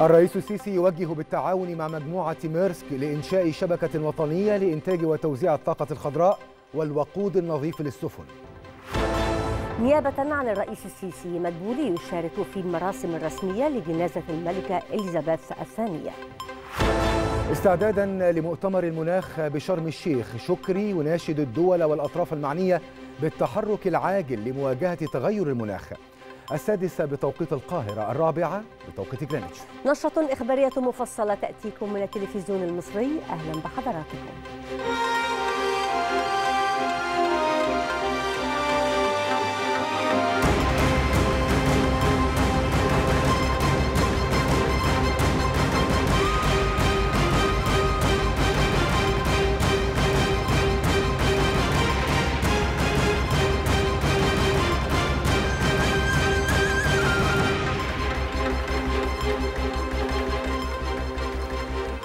الرئيس السيسي يوجه بالتعاون مع مجموعة ميرسك لإنشاء شبكة وطنية لإنتاج وتوزيع الطاقة الخضراء والوقود النظيف للسفن نيابة عن الرئيس السيسي مجبولي يشارك في المراسم الرسمية لجنازة الملكة إليزابيث الثانية استعدادا لمؤتمر المناخ بشرم الشيخ شكري يناشد الدول والأطراف المعنية بالتحرك العاجل لمواجهة تغير المناخ السادسة بتوقيت القاهرة الرابعة بتوقيت جرينتش نشرة إخبارية مفصلة تأتيكم من التلفزيون المصري أهلا بحضراتكم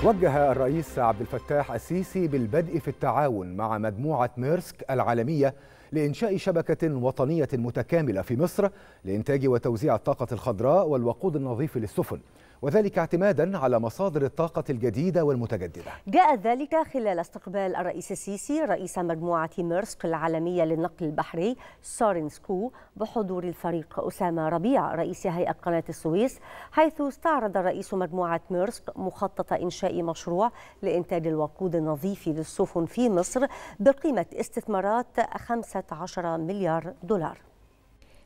وجه الرئيس عبد الفتاح السيسي بالبدء في التعاون مع مجموعة ميرسك العالمية لإنشاء شبكة وطنية متكاملة في مصر لإنتاج وتوزيع الطاقة الخضراء والوقود النظيف للسفن وذلك اعتمادا على مصادر الطاقة الجديدة والمتجددة جاء ذلك خلال استقبال الرئيس السيسي رئيس مجموعة ميرسك العالمية للنقل البحري سارين سكو بحضور الفريق أسامة ربيع رئيس هيئة قناة السويس حيث استعرض رئيس مجموعة ميرسك مخطط إنشاء مشروع لإنتاج الوقود النظيف للسفن في مصر بقيمة استثمارات 15 مليار دولار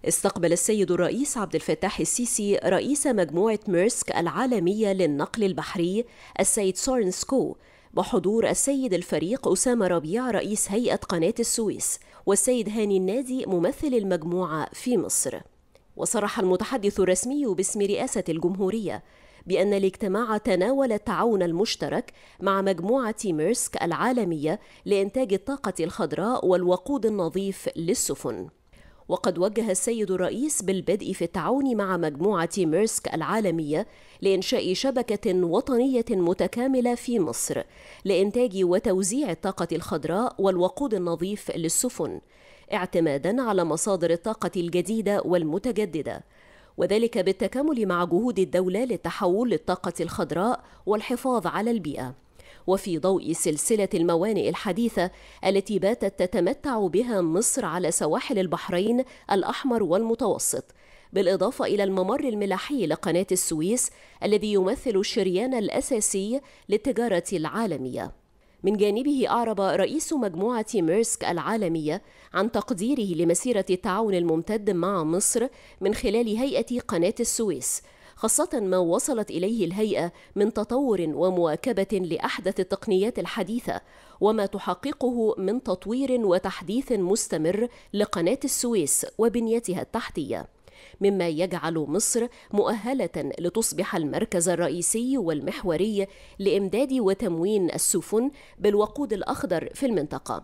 استقبل السيد الرئيس عبد الفتاح السيسي رئيس مجموعة ميرسك العالمية للنقل البحري السيد سورن سكو بحضور السيد الفريق أسامة ربيع رئيس هيئة قناة السويس والسيد هاني النادي ممثل المجموعة في مصر وصرح المتحدث الرسمي باسم رئاسة الجمهورية بأن الاجتماع تناول التعاون المشترك مع مجموعة ميرسك العالمية لإنتاج الطاقة الخضراء والوقود النظيف للسفن وقد وجه السيد الرئيس بالبدء في التعاون مع مجموعة ميرسك العالمية لإنشاء شبكة وطنية متكاملة في مصر لإنتاج وتوزيع الطاقة الخضراء والوقود النظيف للسفن اعتمادا على مصادر الطاقة الجديدة والمتجددة وذلك بالتكامل مع جهود الدولة للتحول للطاقة الخضراء والحفاظ على البيئة وفي ضوء سلسلة الموانئ الحديثة التي باتت تتمتع بها مصر على سواحل البحرين الأحمر والمتوسط بالإضافة إلى الممر الملاحي لقناة السويس الذي يمثل الشريان الأساسي للتجارة العالمية من جانبه أعرب رئيس مجموعة ميرسك العالمية عن تقديره لمسيرة التعاون الممتد مع مصر من خلال هيئة قناة السويس خاصة ما وصلت إليه الهيئة من تطور ومواكبة لأحدث التقنيات الحديثة وما تحققه من تطوير وتحديث مستمر لقناة السويس وبنيتها التحتية مما يجعل مصر مؤهلة لتصبح المركز الرئيسي والمحوري لإمداد وتموين السفن بالوقود الأخضر في المنطقة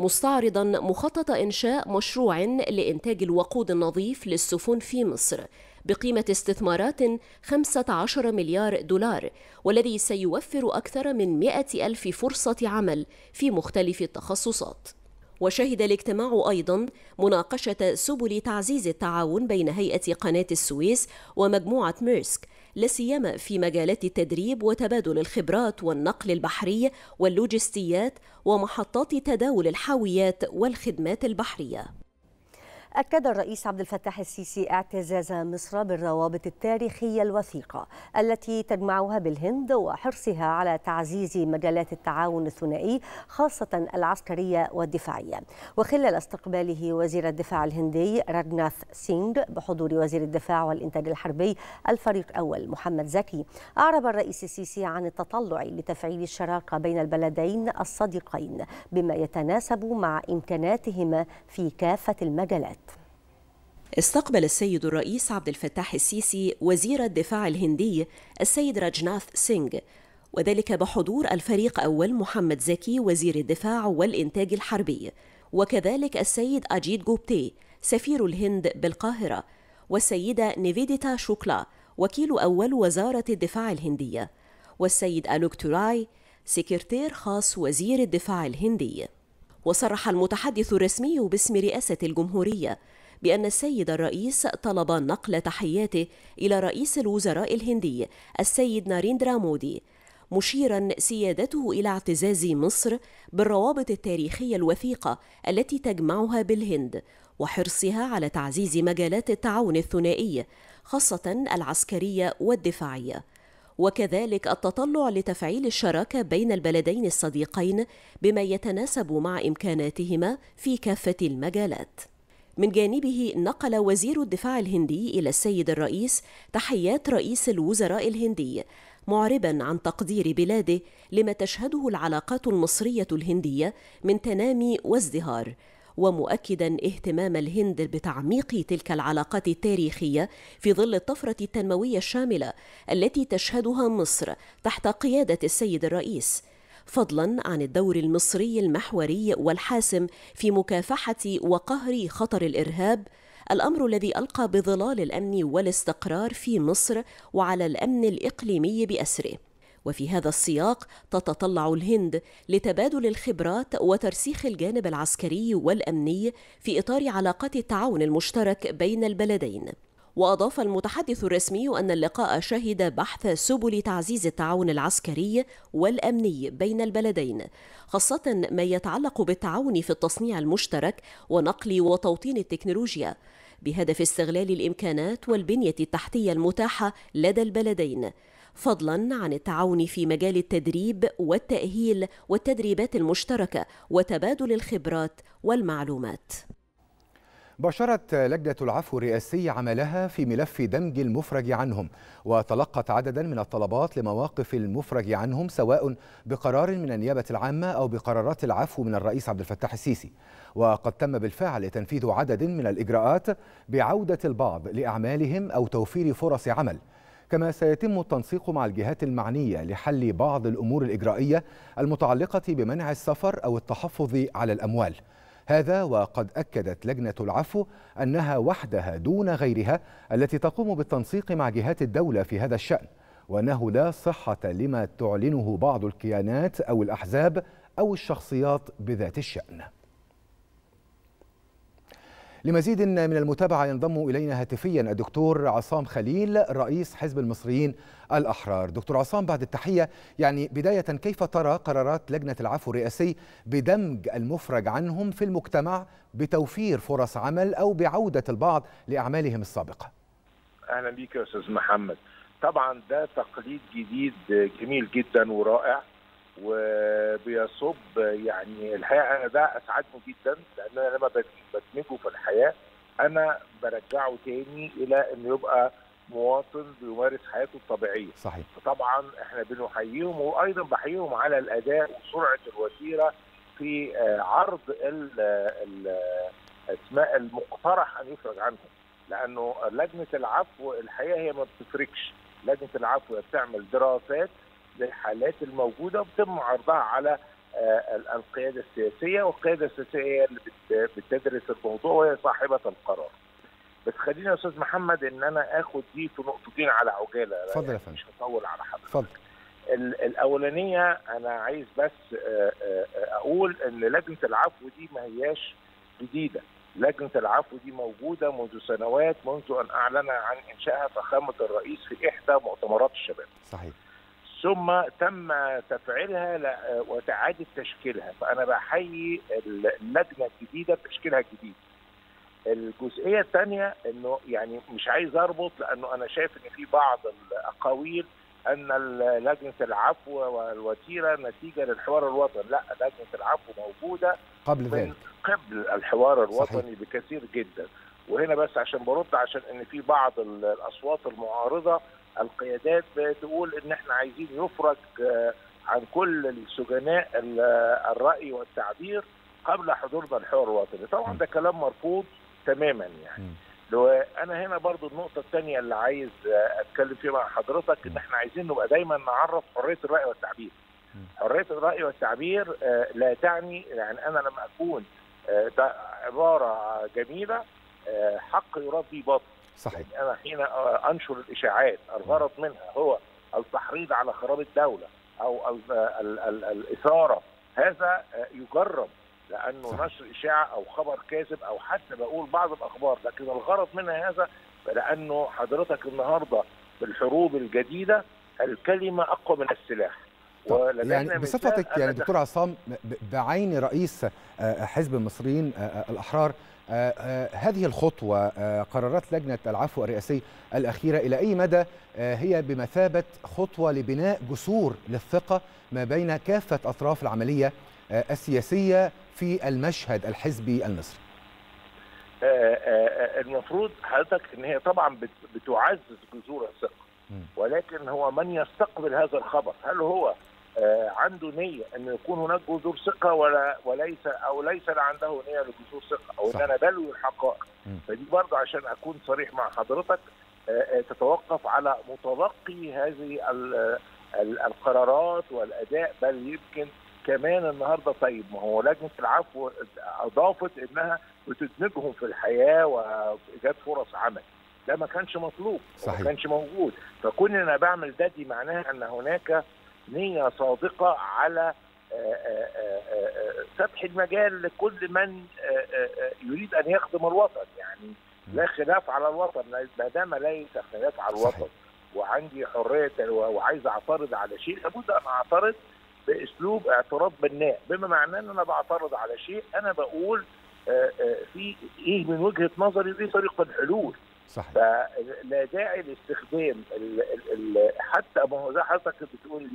مستعرضا مخطط إنشاء مشروع لإنتاج الوقود النظيف للسفن في مصر بقيمة استثمارات 15 مليار دولار والذي سيوفر أكثر من 100 ألف فرصة عمل في مختلف التخصصات وشهد الاجتماع أيضا مناقشة سبل تعزيز التعاون بين هيئة قناة السويس ومجموعة ميرسك لاسيما في مجالات التدريب وتبادل الخبرات والنقل البحري واللوجستيات ومحطات تداول الحاويات والخدمات البحريه أكد الرئيس عبد الفتاح السيسي اعتزاز مصر بالروابط التاريخية الوثيقة التي تجمعها بالهند وحرصها على تعزيز مجالات التعاون الثنائي خاصة العسكرية والدفاعية وخلال استقباله وزير الدفاع الهندي راجناث سينغ بحضور وزير الدفاع والإنتاج الحربي الفريق أول محمد زكي أعرب الرئيس السيسي عن التطلع لتفعيل الشراكة بين البلدين الصديقين بما يتناسب مع إمكاناتهما في كافة المجالات استقبل السيد الرئيس عبد الفتاح السيسي وزير الدفاع الهندي السيد راجناث سينج وذلك بحضور الفريق أول محمد زكي وزير الدفاع والإنتاج الحربي وكذلك السيد أجيد جوبتي سفير الهند بالقاهرة والسيدة نيفيديتا شوكلا وكيل أول وزارة الدفاع الهندية والسيد ألوك توراي سكرتير خاص وزير الدفاع الهندي وصرح المتحدث الرسمي باسم رئاسة الجمهورية بأن السيد الرئيس طلب نقل تحياته إلى رئيس الوزراء الهندي السيد ناريندرا مودي مشيرا سيادته إلى اعتزاز مصر بالروابط التاريخية الوثيقة التي تجمعها بالهند وحرصها على تعزيز مجالات التعاون الثنائي خاصة العسكرية والدفاعية وكذلك التطلع لتفعيل الشراكة بين البلدين الصديقين بما يتناسب مع إمكاناتهما في كافة المجالات من جانبه نقل وزير الدفاع الهندي إلى السيد الرئيس تحيات رئيس الوزراء الهندي معربا عن تقدير بلاده لما تشهده العلاقات المصرية الهندية من تنامي وازدهار ومؤكدا اهتمام الهند بتعميق تلك العلاقات التاريخيه في ظل الطفره التنمويه الشامله التي تشهدها مصر تحت قياده السيد الرئيس فضلا عن الدور المصري المحوري والحاسم في مكافحه وقهر خطر الارهاب الامر الذي القى بظلال الامن والاستقرار في مصر وعلى الامن الاقليمي باسره وفي هذا السياق تتطلع الهند لتبادل الخبرات وترسيخ الجانب العسكري والامني في اطار علاقات التعاون المشترك بين البلدين وأضاف المتحدث الرسمي أن اللقاء شهد بحث سبل تعزيز التعاون العسكري والأمني بين البلدين خاصة ما يتعلق بالتعاون في التصنيع المشترك ونقل وتوطين التكنولوجيا بهدف استغلال الإمكانات والبنية التحتية المتاحة لدى البلدين فضلا عن التعاون في مجال التدريب والتأهيل والتدريبات المشتركة وتبادل الخبرات والمعلومات بشرت لجنة العفو الرئاسي عملها في ملف دمج المفرج عنهم وتلقت عددا من الطلبات لمواقف المفرج عنهم سواء بقرار من النيابة العامة أو بقرارات العفو من الرئيس عبد الفتاح السيسي وقد تم بالفعل تنفيذ عدد من الإجراءات بعودة البعض لأعمالهم أو توفير فرص عمل كما سيتم التنسيق مع الجهات المعنية لحل بعض الأمور الإجرائية المتعلقة بمنع السفر أو التحفظ على الأموال هذا وقد أكدت لجنة العفو أنها وحدها دون غيرها التي تقوم بالتنسيق مع جهات الدولة في هذا الشأن وأنه لا صحة لما تعلنه بعض الكيانات أو الأحزاب أو الشخصيات بذات الشأن لمزيد من المتابعة ينضم إلينا هاتفيا الدكتور عصام خليل رئيس حزب المصريين الأحرار دكتور عصام بعد التحية يعني بداية كيف ترى قرارات لجنة العفو الرئاسي بدمج المفرج عنهم في المجتمع بتوفير فرص عمل أو بعودة البعض لأعمالهم السابقة أهلا بيك يا أستاذ محمد طبعا ده تقليد جديد جميل جدا ورائع وبيصب يعني الحقيقه انا ده اسعدني جدا لان انا لما بدمجه في الحياه انا برجعه تاني الى انه يبقى مواطن بيمارس حياته الطبيعيه. صحيح. فطبعا احنا بنحييهم وايضا بحييهم على الاداء وسرعه الوتيره في آه، عرض الاسماء المقترح ان يفرج عنهم لانه لجنه العفو الحقيقه هي ما بتفرقش لجنه العفو بتعمل دراسات للحالات الموجوده وبتم عرضها على آه، القياده السياسيه والقياده السياسيه هي اللي بتدرس الموضوع وهي صاحبه القرار. بس خليني يا استاذ محمد ان انا اخد دي في نقطتين على عجاله اتفضل يا فندم مش هطول على حضرتك اتفضل الاولانيه انا عايز بس آه، آه، اقول ان لجنه العفو دي ما هياش جديده لجنه العفو دي موجوده منذ سنوات منذ ان اعلن عن انشائها فخامه الرئيس في احدى مؤتمرات الشباب صحيح ثم تم تفعيلها وتعادة تشكيلها فأنا بحيي اللجنة الجديدة بتشكيلها الجديد الجزئية الثانية أنه يعني مش عايز أربط لأنه أنا شايف أن في بعض الأقاويل أن لجنة العفو والوتيرة نتيجة للحوار الوطني لا لجنة العفو موجودة قبل ذلك قبل الحوار الوطني صحيح. بكثير جدا وهنا بس عشان برد عشان أن في بعض الأصوات المعارضة القيادات تقول ان احنا عايزين يفرج آه، عن كل السجناء الراي والتعبير قبل حضورنا الحوار الوطني طبعا ده كلام مرفوض تماما يعني انا هنا برضو النقطة الثانية اللي عايز آه، اتكلم فيها مع حضرتك ان احنا عايزين نبقى دايما نعرف حرية الرأي والتعبير. حرية الرأي والتعبير آه، لا تعني يعني انا لما اكون ده عبارة جميلة حق يراد به باطل. صحيح يعني انا حين آه، انشر الاشاعات الغرض منها هو التحريض على خراب الدوله او ال ال الـ الاثاره هذا آه، يجرم لانه نشر اشاعه او خبر كاذب او حتى بقول بعض الاخبار لكن الغرض منها هذا لانه حضرتك النهارده في الحروب الجديده الكلمه اقوى من السلاح يعني بصفتك يعني دكتور عصام بعين رئيس آه، حزب المصريين الاحرار آه، آه، هذه الخطوة آه، قرارات لجنة العفو الرئاسي الأخيرة إلى أي مدى هي بمثابة خطوة لبناء جسور للثقة ما بين كافة أطراف العملية السياسية في المشهد الحزبي المصري المفروض حضرتك ان هي طبعا بتعزز جذور الثقه ولكن هو من يستقبل هذا الخبر هل هو آه، عنده نيه انه يكون هناك جذور ثقه ولا وليس او ليس عنده نيه لجذور ثقه او ان انا بلوي الحقائق فدي برضه عشان اكون صريح مع حضرتك آه، آه، تتوقف على متلقي هذه القرارات والاداء بل يمكن كمان النهارده طيب ما هو لجنه العفو اضافت انها بتدمجهم في الحياه وايجاد فرص عمل ده ما كانش مطلوب صحيح. ما كانش موجود فكون انا بعمل ده دي معناها ان هناك نيه صادقه على آه، آه، آه، فتح المجال لكل من يريد ان يخدم الوطن يعني لا خلاف على الوطن ما دام ليس خلاف على الوطن صحيح. وعندي حريه وعايز اعترض على شيء لابد ان اعترض باسلوب اعتراض بناء بما معناه ان انا بعترض على شيء انا بقول في ايه من وجهه نظري وايه طريقه الحلول صحيح فلا داعي لاستخدام حتى ما هو زي حضرتك بتقول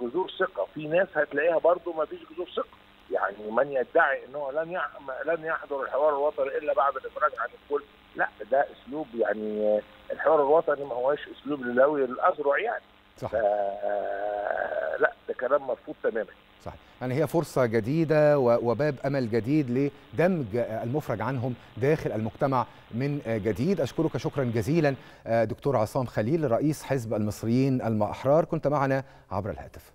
جذور ثقه في ناس هتلاقيها برضو ما فيش جذور ثقه يعني من يدعي انه لن لن يحضر الحوار الوطني الا بعد الافراج عن الكل لا ده اسلوب يعني الحوار الوطني ما هوش اسلوب للاوي الاذرع يعني صح آه، لا ده كلام مرفوض تماما صحيح يعني هي فرصة جديدة وباب أمل جديد لدمج المفرج عنهم داخل المجتمع من جديد أشكرك شكرا جزيلا آه، دكتور عصام خليل رئيس حزب المصريين الأحرار كنت معنا عبر الهاتف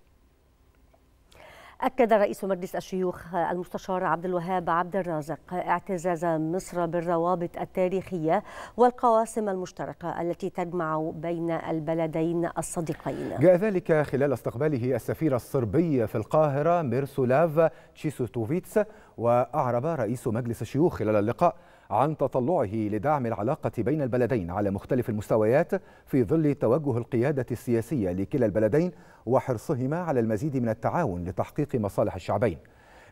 أكد رئيس مجلس الشيوخ المستشار عبد الوهاب عبد الرازق اعتزاز مصر بالروابط التاريخية والقواسم المشتركة التي تجمع بين البلدين الصديقين جاء ذلك خلال استقباله السفير الصربي في القاهرة ميرسولاف تشيسوتوفيتس وأعرب رئيس مجلس الشيوخ خلال اللقاء عن تطلعه لدعم العلاقة بين البلدين على مختلف المستويات في ظل توجه القيادة السياسية لكلا البلدين وحرصهما على المزيد من التعاون لتحقيق مصالح الشعبين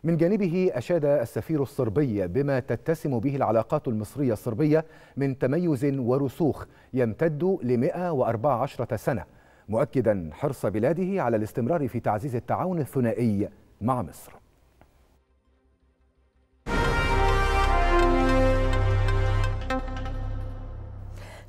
من جانبه أشاد السفير الصربي بما تتسم به العلاقات المصرية الصربية من تميز ورسوخ يمتد ل 114 سنة مؤكدا حرص بلاده على الاستمرار في تعزيز التعاون الثنائي مع مصر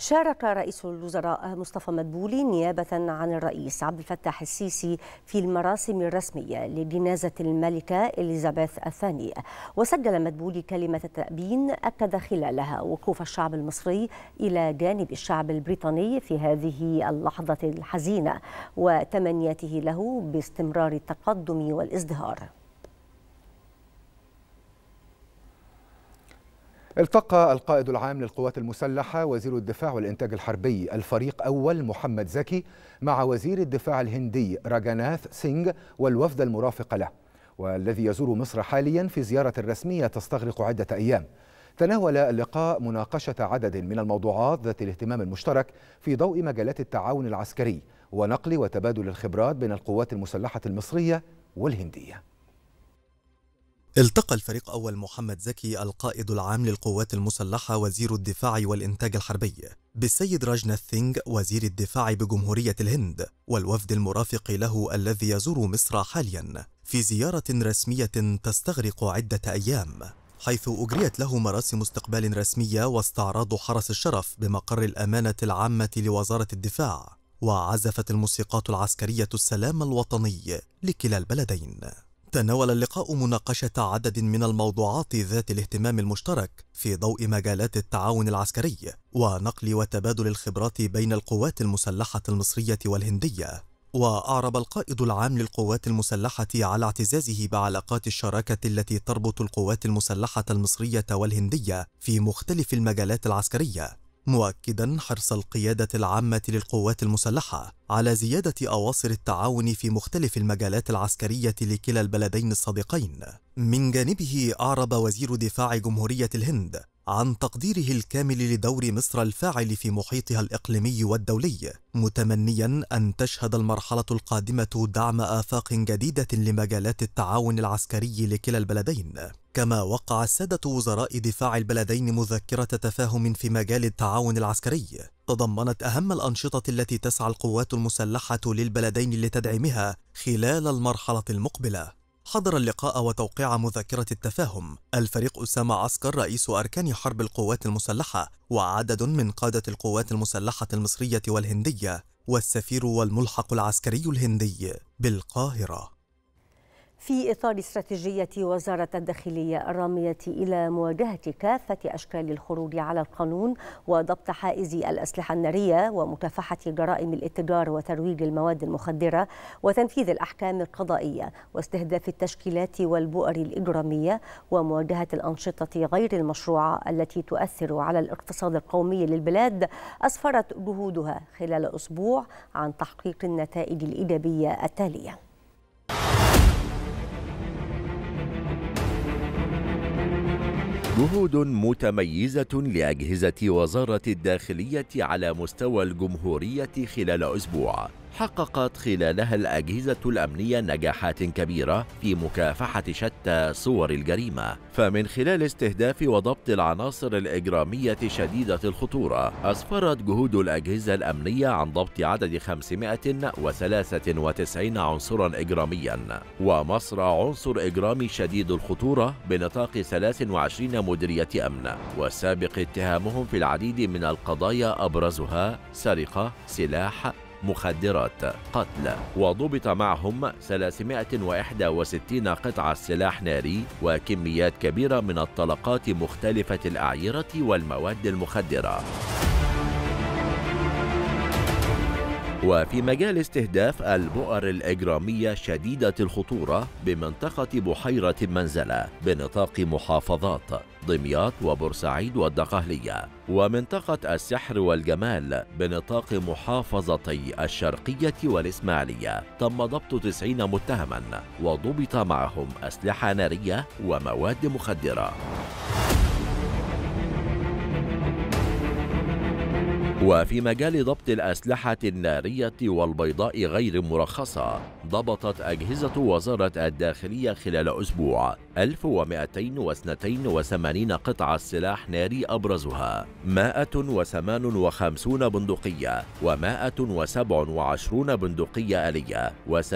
شارك رئيس الوزراء مصطفى مدبولي نيابة عن الرئيس عبد الفتاح السيسي في المراسم الرسمية لجنازة الملكة إليزابيث الثانية وسجل مدبولي كلمة التأبين أكد خلالها وقوف الشعب المصري إلى جانب الشعب البريطاني في هذه اللحظة الحزينة وتمنياته له باستمرار التقدم والازدهار التقى القائد العام للقوات المسلحة وزير الدفاع والإنتاج الحربي الفريق أول محمد زكي مع وزير الدفاع الهندي راجاناث سينغ والوفد المرافق له والذي يزور مصر حاليا في زيارة رسمية تستغرق عدة أيام تناول اللقاء مناقشة عدد من الموضوعات ذات الاهتمام المشترك في ضوء مجالات التعاون العسكري ونقل وتبادل الخبرات بين القوات المسلحة المصرية والهندية التقى الفريق أول محمد زكي القائد العام للقوات المسلحة وزير الدفاع والإنتاج الحربي بالسيد راجنا ثينغ وزير الدفاع بجمهورية الهند والوفد المرافق له الذي يزور مصر حاليا في زيارة رسمية تستغرق عدة أيام حيث أجريت له مراسم استقبال رسمية واستعراض حرس الشرف بمقر الأمانة العامة لوزارة الدفاع وعزفت الموسيقات العسكرية السلام الوطني لكلا البلدين تناول اللقاء مناقشة عدد من الموضوعات ذات الاهتمام المشترك في ضوء مجالات التعاون العسكري ونقل وتبادل الخبرات بين القوات المسلحة المصرية والهندية وأعرب القائد العام للقوات المسلحة على اعتزازه بعلاقات الشراكة التي تربط القوات المسلحة المصرية والهندية في مختلف المجالات العسكرية مؤكدا حرص القيادة العامة للقوات المسلحة على زيادة أواصر التعاون في مختلف المجالات العسكرية لكلا البلدين الصديقين. من جانبه أعرب وزير دفاع جمهورية الهند عن تقديره الكامل لدور مصر الفاعل في محيطها الإقليمي والدولي متمنيا أن تشهد المرحلة القادمة دعم آفاق جديدة لمجالات التعاون العسكري لكلا البلدين كما وقع السادة وزراء دفاع البلدين مذكرة تفاهم في مجال التعاون العسكري تضمنت أهم الأنشطة التي تسعى القوات المسلحة للبلدين لتدعيمها خلال المرحلة المقبلة حضر اللقاء وتوقيع مذكرة التفاهم الفريق أسامة عسكر رئيس أركان حرب القوات المسلحة وعدد من قادة القوات المسلحة المصرية والهندية والسفير والملحق العسكري الهندي بالقاهرة في إطار استراتيجية وزارة الداخلية الرامية إلى مواجهة كافة أشكال الخروج على القانون وضبط حائز الأسلحة النارية ومكافحة جرائم الاتجار وترويج المواد المخدرة وتنفيذ الأحكام القضائية واستهداف التشكيلات والبؤر الإجرامية ومواجهة الأنشطة غير المشروعة التي تؤثر على الاقتصاد القومي للبلاد أسفرت جهودها خلال أسبوع عن تحقيق النتائج الإيجابية التالية جهود متميزة لأجهزة وزارة الداخلية على مستوى الجمهورية خلال أسبوع حققت خلالها الأجهزة الأمنية نجاحات كبيرة في مكافحة شتى صور الجريمة، فمن خلال استهداف وضبط العناصر الإجرامية شديدة الخطورة، أسفرت جهود الأجهزة الأمنية عن ضبط عدد 593 عنصرا إجراميا، ومصر عنصر إجرامي شديد الخطورة بنطاق 23 مديرية أمن، والسابق اتهامهم في العديد من القضايا أبرزها سرقة، سلاح، مخدرات قتل وضبط معهم 361 قطعة سلاح ناري وكميات كبيرة من الطلقات مختلفة الأعيرة والمواد المخدرة وفي مجال استهداف البؤر الإجرامية شديدة الخطورة بمنطقة بحيرة المنزلة بنطاق محافظات دمياط وبورسعيد والدقهلية ومنطقة السحر والجمال بنطاق محافظتي الشرقية والإسماعيلية تم ضبط 90 متهما وضبط معهم أسلحة نارية ومواد مخدرة وفي مجال ضبط الأسلحة النارية والبيضاء غير المرخصة ضبطت أجهزة وزارة الداخلية خلال أسبوع 1282 قطعة سلاح ناري أبرزها 158 بندقية و127 بندقية آلية و68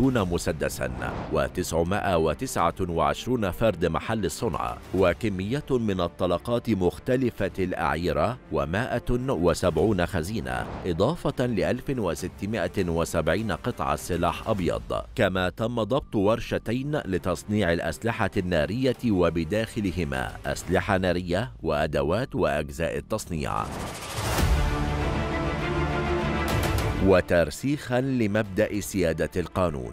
مسدسا و929 فرد محل الصنع وكمية من الطلقات مختلفة الأعيرة و170 خزينة إضافة ل 1670 قطعة سلاح أبيض كما تم ضبط ورشتين لتصنيع تصنيع الأسلحة النارية وبداخلهما أسلحة نارية وأدوات وأجزاء التصنيع وترسيخا لمبدأ سيادة القانون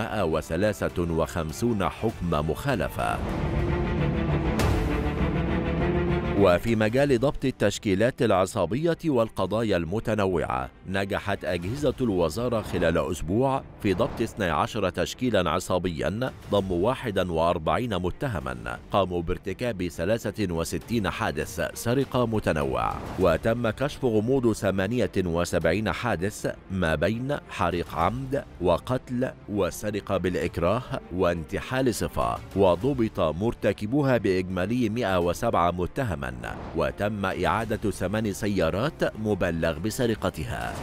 153 حكم مخالفة وفي مجال ضبط التشكيلات العصابية والقضايا المتنوعة نجحت أجهزة الوزارة خلال أسبوع في ضبط 12 تشكيلا عصابيا ضم 41 متهما قاموا بارتكاب 63 حادث سرقة متنوع وتم كشف غموض 78 حادث ما بين حريق عمد وقتل وسرقة بالإكراه وانتحال صفة وضبط مرتكبوها بإجمالي 107 متهما وتم إعادة ثمان سيارات مبلغ بسرقتها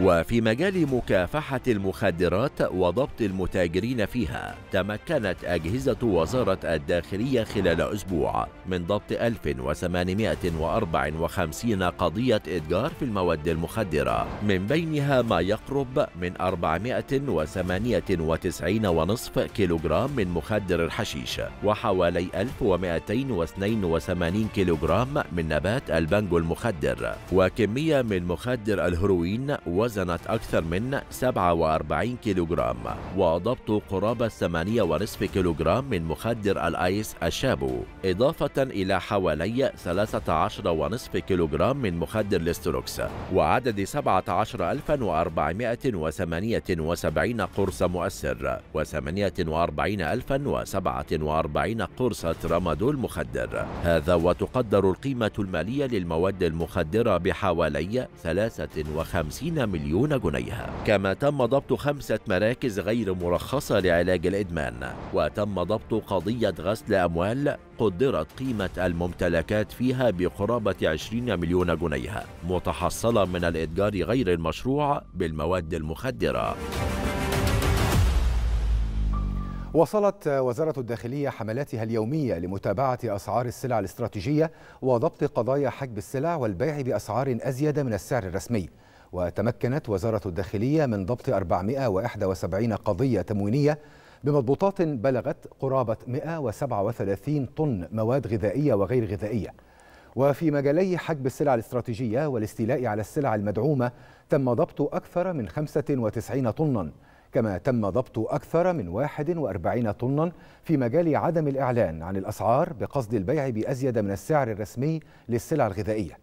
وفي مجال مكافحة المخدرات وضبط المتاجرين فيها تمكنت أجهزة وزارة الداخلية خلال أسبوع من ضبط 1854 قضية إتجار في المواد المخدرة من بينها ما يقرب من 498.5 كيلوغرام من مخدر الحشيش وحوالي 1282 كيلوغرام من نبات البنجو المخدر وكمية من مخدر الهروين و وزنت أكثر من 47 كيلوغرام وضبط قرابة 8.5 كيلوغرام من مخدر الأيس الشابو إضافة إلى حوالي 13.5 كيلوغرام من مخدر الاستروكس وعدد 17478 قرص مؤثر و48047 قرصة ترامادول مخدر هذا وتقدر القيمة المالية للمواد المخدرة بحوالي 53 مليون مليون جنيه كما تم ضبط خمسة مراكز غير مرخصة لعلاج الإدمان وتم ضبط قضية غسل أموال قدرت قيمة الممتلكات فيها بقرابة 20 مليون جنيه متحصلة من الإتجار غير المشروع بالمواد المخدرة وصلت وزارة الداخلية حملاتها اليومية لمتابعة أسعار السلع الاستراتيجية وضبط قضايا حجب السلع والبيع بأسعار أزيد من السعر الرسمي وتمكنت وزارة الداخلية من ضبط 471 قضية تموينية بمضبوطات بلغت قرابة 137 طن مواد غذائية وغير غذائية وفي مجالي حجب السلع الاستراتيجية والاستيلاء على السلع المدعومة تم ضبط أكثر من 95 طناً كما تم ضبط أكثر من 41 طنا في مجال عدم الإعلان عن الأسعار بقصد البيع بأزيد من السعر الرسمي للسلع الغذائية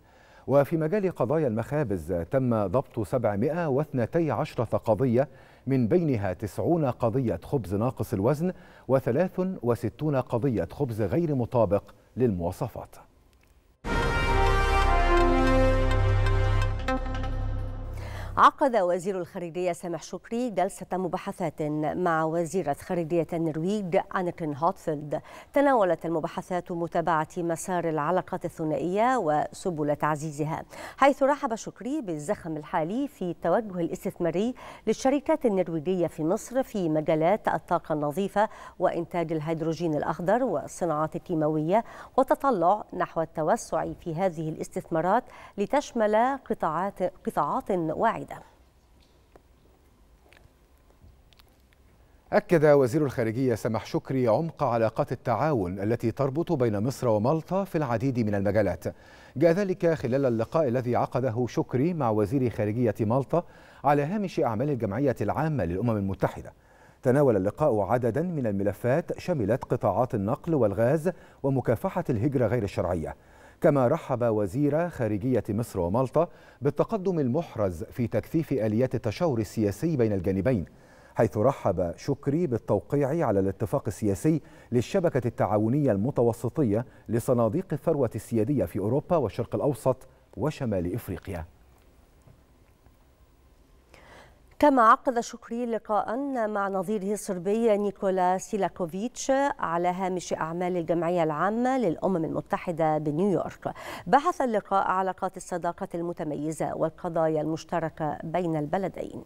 وفي مجال قضايا المخابز تم ضبط 712 قضية من بينها 90 قضية خبز ناقص الوزن و63 قضية خبز غير مطابق للمواصفات عقد وزير الخارجية سامح شكري جلسة مباحثات مع وزيرة خارجية النرويج أنتن هوتفيلد تناولت المباحثات متابعة مسار العلاقات الثنائية وسبل تعزيزها حيث رحب شكري بالزخم الحالي في التوجه الاستثماري للشركات النرويجية في مصر في مجالات الطاقة النظيفة وإنتاج الهيدروجين الأخضر والصناعات الكيماوية وتطلع نحو التوسع في هذه الاستثمارات لتشمل قطاعات قطاعات واعدة السعيدة أكد وزير الخارجية سمح شكري عمق علاقات التعاون التي تربط بين مصر ومالطا في العديد من المجالات جاء ذلك خلال اللقاء الذي عقده شكري مع وزير خارجية مالطا على هامش أعمال الجمعية العامة للأمم المتحدة تناول اللقاء عددا من الملفات شملت قطاعات النقل والغاز ومكافحة الهجرة غير الشرعية كما رحب وزير خارجية مصر ومالطا بالتقدم المحرز في تكثيف آليات التشاور السياسي بين الجانبين حيث رحب شكري بالتوقيع على الاتفاق السياسي للشبكة التعاونية المتوسطية لصناديق الثروة السيادية في أوروبا والشرق الأوسط وشمال إفريقيا كما عقد شكري لقاء مع نظيره الصربي نيكولا سيلاكوفيتش على هامش أعمال الجمعية العامة للأمم المتحدة بنيويورك بحث اللقاء علاقات الصداقة المتميزة والقضايا المشتركة بين البلدين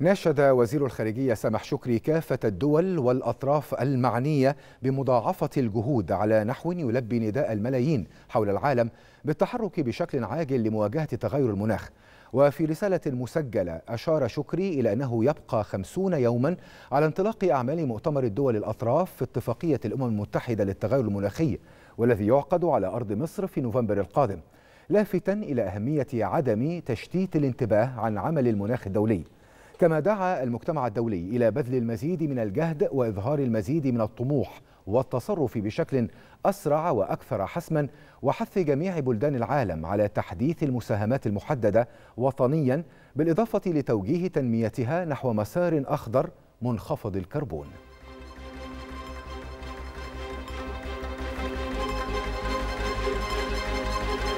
ناشد وزير الخارجية سامح شكري كافة الدول والأطراف المعنية بمضاعفة الجهود على نحو يلبي نداء الملايين حول العالم بالتحرك بشكل عاجل لمواجهة تغير المناخ وفي رسالة مسجلة أشار شكري إلى أنه يبقى خمسون يوما على انطلاق أعمال مؤتمر الدول الأطراف في اتفاقية الأمم المتحدة للتغير المناخي والذي يعقد على أرض مصر في نوفمبر القادم لافتا إلى أهمية عدم تشتيت الانتباه عن عمل المناخ الدولي كما دعا المجتمع الدولي إلى بذل المزيد من الجهد وإظهار المزيد من الطموح والتصرف بشكل أسرع وأكثر حسما وحث جميع بلدان العالم على تحديث المساهمات المحددة وطنيا بالإضافة لتوجيه تنميتها نحو مسار أخضر منخفض الكربون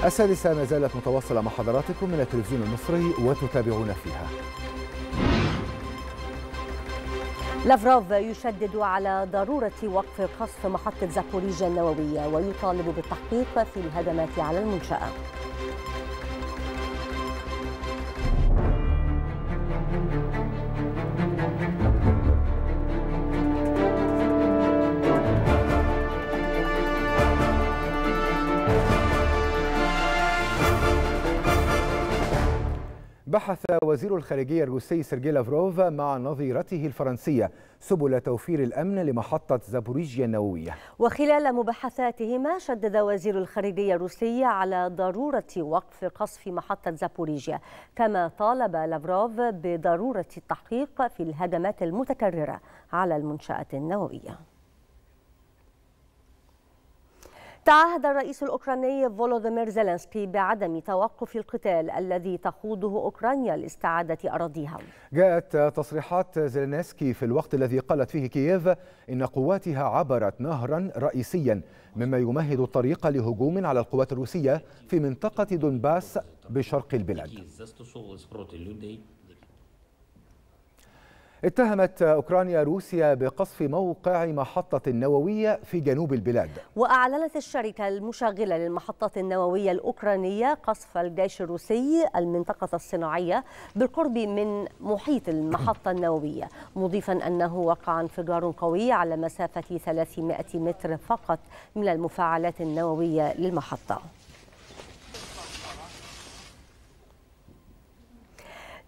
السادسة ما زالت متواصلة مع حضراتكم من التلفزيون المصري وتتابعون فيها لافروف يشدد على ضرورة وقف قصف محطة زابوريجيا النووية ويطالب بالتحقيق في الهجمات على المنشأة بحث وزير الخارجية الروسي سيرجي لافروف مع نظيرته الفرنسية سبل توفير الأمن لمحطة زابوريجيا النووية وخلال مباحثاتهما شدد وزير الخارجية الروسي على ضرورة وقف قصف محطة زابوريجيا كما طالب لافروف بضرورة التحقيق في الهجمات المتكررة على المنشأة النووية تعهد الرئيس الأوكراني فولوديمير زيلنسكي بعدم توقف القتال الذي تخوضه أوكرانيا لاستعادة أراضيها جاءت تصريحات زيلنسكي في الوقت الذي قالت فيه كييف إن قواتها عبرت نهرا رئيسيا مما يمهد الطريق لهجوم على القوات الروسية في منطقة دونباس بشرق البلاد اتهمت أوكرانيا روسيا بقصف موقع محطة نووية في جنوب البلاد وأعلنت الشركة المشغلة للمحطة النووية الأوكرانية قصف الجيش الروسي المنطقة الصناعية بالقرب من محيط المحطة النووية مضيفا أنه وقع انفجار قوي على مسافة 300 متر فقط من المفاعلات النووية للمحطة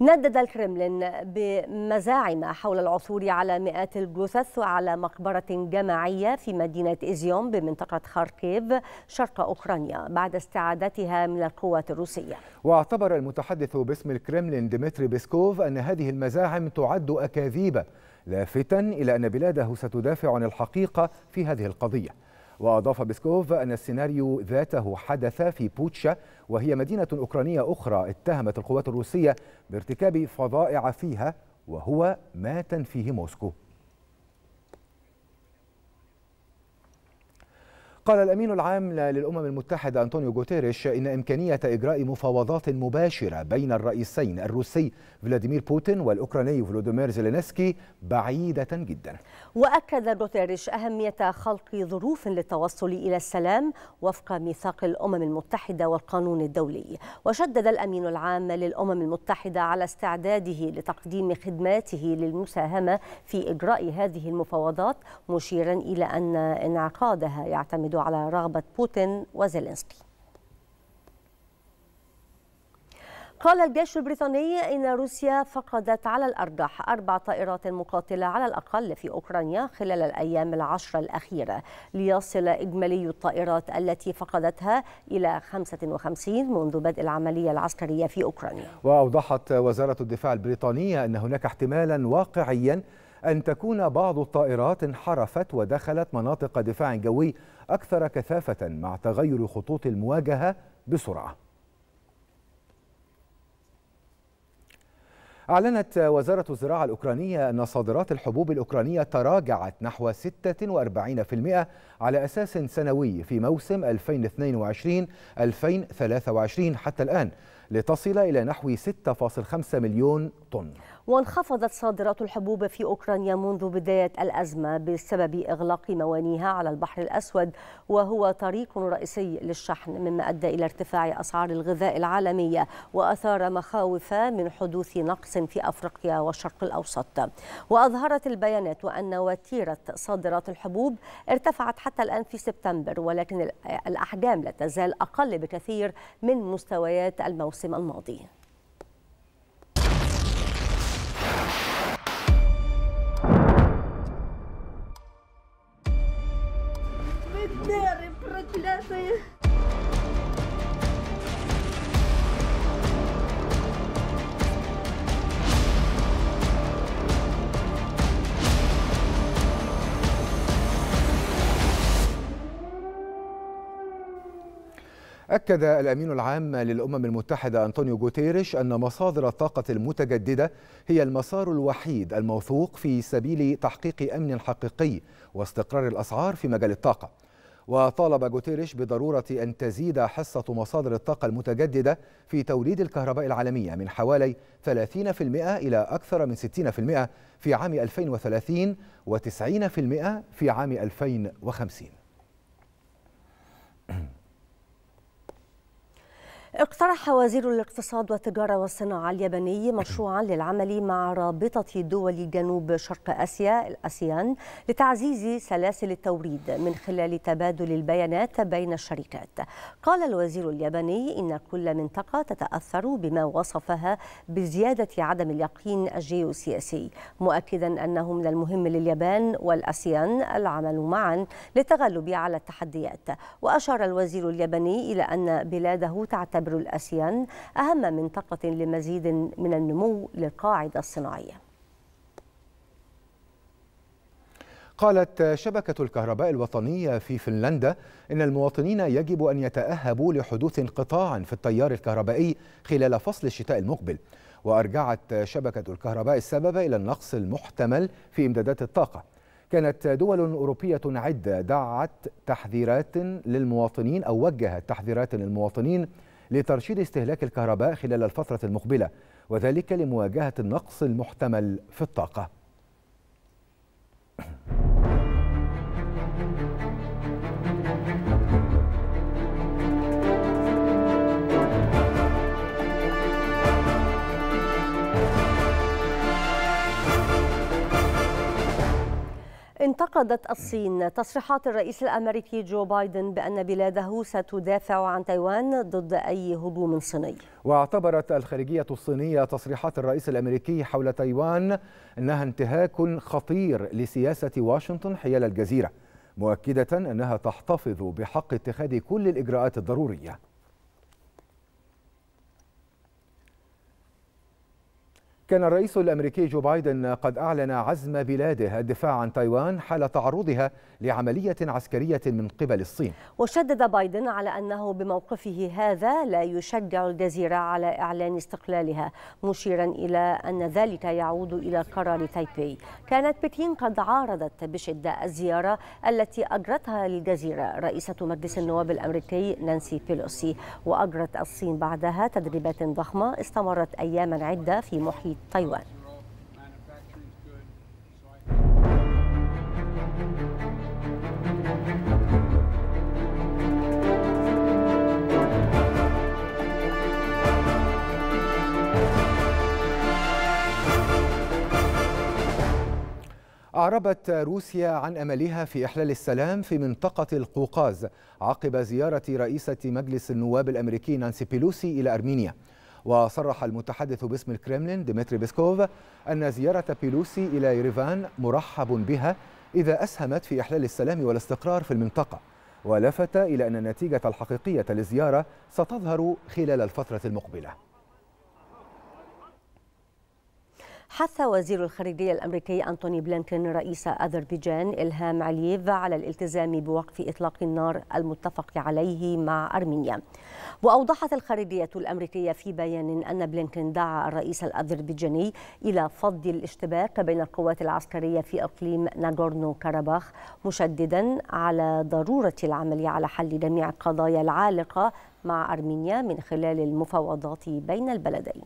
ندد الكرملين بمزاعم حول العثور على مئات الجثث على مقبرة جماعية في مدينة إزيوم بمنطقة خاركيف شرق أوكرانيا بعد استعادتها من القوات الروسية واعتبر المتحدث باسم الكرملين ديمتري بيسكوف أن هذه المزاعم تعد أكاذيب لافتا إلى أن بلاده ستدافع عن الحقيقة في هذه القضية وأضاف بيسكوف أن السيناريو ذاته حدث في بوتشا وهي مدينة أوكرانية أخرى اتهمت القوات الروسية بارتكاب فظائع فيها وهو ما تنفيه موسكو قال الأمين العام للأمم المتحدة أنطونيو غوتيريش إن إمكانية إجراء مفاوضات مباشرة بين الرئيسين الروسي فلاديمير بوتين والأوكراني فلوديمير زيلينسكي بعيدة جدا وأكد غوتيريش أهمية خلق ظروف للتوصل إلى السلام وفق ميثاق الأمم المتحدة والقانون الدولي وشدد الأمين العام للأمم المتحدة على استعداده لتقديم خدماته للمساهمة في إجراء هذه المفاوضات مشيرا إلى أن انعقادها يعتمد يعتمد على رغبة بوتين وزيلينسكي قال الجيش البريطاني إن روسيا فقدت على الأرجح أربع طائرات مقاتلة على الأقل في أوكرانيا خلال الأيام العشرة الأخيرة ليصل إجمالي الطائرات التي فقدتها إلى 55 منذ بدء العملية العسكرية في أوكرانيا وأوضحت وزارة الدفاع البريطانية أن هناك احتمالا واقعيا أن تكون بعض الطائرات انحرفت ودخلت مناطق دفاع جوي أكثر كثافة مع تغير خطوط المواجهة بسرعة أعلنت وزارة الزراعة الأوكرانية أن صادرات الحبوب الأوكرانية تراجعت نحو 46% على أساس سنوي في موسم 2022-2023 حتى الآن لتصل إلى نحو 6.5 مليون طن وانخفضت صادرات الحبوب في أوكرانيا منذ بداية الأزمة بسبب إغلاق موانيها على البحر الأسود وهو طريق رئيسي للشحن مما أدى إلى ارتفاع أسعار الغذاء العالمية وأثار مخاوف من حدوث نقص في أفريقيا والشرق الأوسط وأظهرت البيانات أن وتيرة صادرات الحبوب ارتفعت حتى الآن في سبتمبر ولكن الأحجام لا تزال أقل بكثير من مستويات الموسم الماضي أكد الأمين العام للأمم المتحدة أنطونيو غوتيريش أن مصادر الطاقة المتجددة هي المسار الوحيد الموثوق في سبيل تحقيق أمن حقيقي واستقرار الأسعار في مجال الطاقة وطالب غوتيريش بضرورة أن تزيد حصة مصادر الطاقة المتجددة في توليد الكهرباء العالمية من حوالي 30% إلى أكثر من 60% في عام 2030 و90% في عام 2050 اقترح وزير الاقتصاد والتجارة والصناعة الياباني مشروعا للعمل مع رابطة دول جنوب شرق آسيا الأسيان لتعزيز سلاسل التوريد من خلال تبادل البيانات بين الشركات قال الوزير الياباني إن كل منطقة تتأثر بما وصفها بزيادة عدم اليقين الجيوسياسي مؤكدا أنه من المهم لليابان والأسيان العمل معا للتغلب على التحديات وأشار الوزير الياباني إلى أن بلاده تعتمد تعتبر الأسيان أهم منطقة لمزيد من النمو للقاعدة الصناعية قالت شبكة الكهرباء الوطنية في فنلندا إن المواطنين يجب أن يتأهبوا لحدوث انقطاع في التيار الكهربائي خلال فصل الشتاء المقبل وأرجعت شبكة الكهرباء السبب إلى النقص المحتمل في إمدادات الطاقة كانت دول أوروبية عدة دعت تحذيرات للمواطنين أو وجهت تحذيرات للمواطنين لترشيد استهلاك الكهرباء خلال الفترة المقبلة وذلك لمواجهة النقص المحتمل في الطاقة انتقدت الصين تصريحات الرئيس الامريكي جو بايدن بان بلاده ستدافع عن تايوان ضد اي هجوم صيني. واعتبرت الخارجيه الصينيه تصريحات الرئيس الامريكي حول تايوان انها انتهاك خطير لسياسه واشنطن حيال الجزيره، مؤكده انها تحتفظ بحق اتخاذ كل الاجراءات الضروريه. كان الرئيس الامريكي جو بايدن قد اعلن عزم بلاده الدفاع عن تايوان حال تعرضها لعمليه عسكريه من قبل الصين. وشدد بايدن على انه بموقفه هذا لا يشجع الجزيره على اعلان استقلالها، مشيرا الى ان ذلك يعود الى قرار تايبي. كانت بكين قد عارضت بشده الزياره التي اجرتها للجزيره رئيسه مجلس النواب الامريكي نانسي بيلوسي، واجرت الصين بعدها تدريبات ضخمه استمرت اياما عده في محيط تايوان أعربت روسيا عن أملها في إحلال السلام في منطقة القوقاز عقب زيارة رئيسة مجلس النواب الأمريكي نانسي بيلوسي إلى أرمينيا وصرح المتحدث باسم الكرملين ديمتري بيسكوف أن زيارة بيلوسي إلى يريفان مرحب بها إذا أسهمت في إحلال السلام والاستقرار في المنطقة ولفت إلى أن النتيجة الحقيقية للزيارة ستظهر خلال الفترة المقبلة حث وزير الخارجية الأمريكي أنتوني بلينكن رئيس أذربيجان إلهام علييف على الالتزام بوقف إطلاق النار المتفق عليه مع أرمينيا وأوضحت الخارجية الأمريكية في بيان أن بلينكن دعا الرئيس الأذربيجاني إلى فض الاشتباك بين القوات العسكرية في إقليم ناغورنو كاراباخ مشددا على ضرورة العمل على حل جميع القضايا العالقة مع أرمينيا من خلال المفاوضات بين البلدين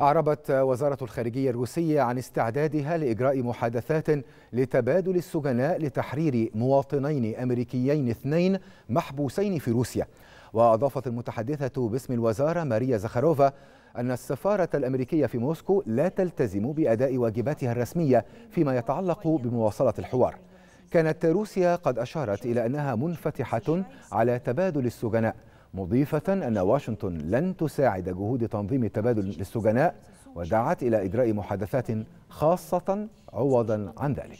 أعربت وزارة الخارجية الروسية عن استعدادها لإجراء محادثات لتبادل السجناء لتحرير مواطنين أمريكيين اثنين محبوسين في روسيا وأضافت المتحدثة باسم الوزارة ماريا زخاروفا أن السفارة الأمريكية في موسكو لا تلتزم بأداء واجباتها الرسمية فيما يتعلق بمواصلة الحوار كانت روسيا قد أشارت إلى أنها منفتحة على تبادل السجناء مضيفة أن واشنطن لن تساعد جهود تنظيم التبادل للسجناء ودعت إلى إجراء محادثات خاصة عوضا عن ذلك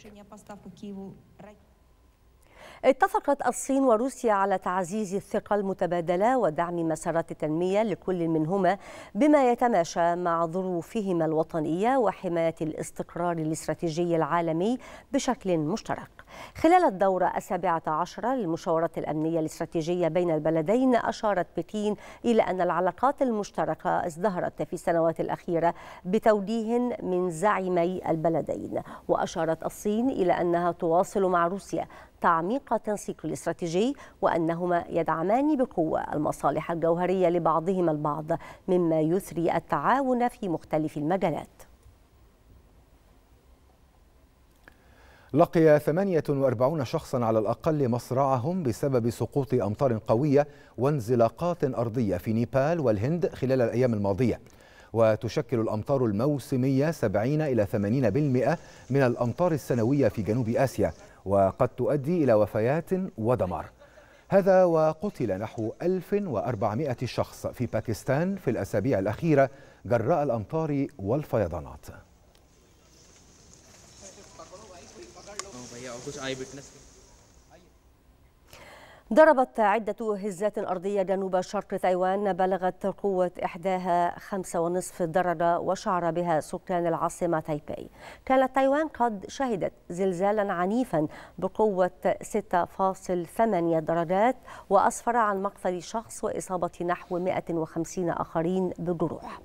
اتفقت الصين وروسيا على تعزيز الثقة المتبادلة ودعم مسارات التنمية لكل منهما بما يتماشى مع ظروفهما الوطنية وحماية الاستقرار الاستراتيجي العالمي بشكل مشترك خلال الدورة السابعة عشرة للمشاورات الأمنية الاستراتيجية بين البلدين أشارت بكين إلى أن العلاقات المشتركة ازدهرت في السنوات الأخيرة بتوجيه من زعيمي البلدين وأشارت الصين إلى أنها تواصل مع روسيا تعميق التنسيق الاستراتيجي وأنهما يدعمان بقوة المصالح الجوهرية لبعضهما البعض مما يثري التعاون في مختلف المجالات لقي 48 شخصا على الأقل مصرعهم بسبب سقوط أمطار قوية وانزلاقات أرضية في نيبال والهند خلال الأيام الماضية وتشكل الأمطار الموسمية 70 إلى 80% من الأمطار السنوية في جنوب آسيا وقد تؤدي إلى وفيات ودمار هذا وقتل نحو 1400 شخص في باكستان في الأسابيع الأخيرة جراء الأمطار والفيضانات oh, ضربت عدة هزات أرضية جنوب شرق تايوان بلغت قوة إحداها خمسة ونصف درجة وشعر بها سكان العاصمة تايبي كانت تايوان قد شهدت زلزالا عنيفا بقوة 6.8 درجات وأسفر عن مقتل شخص وإصابة نحو 150 آخرين بجروح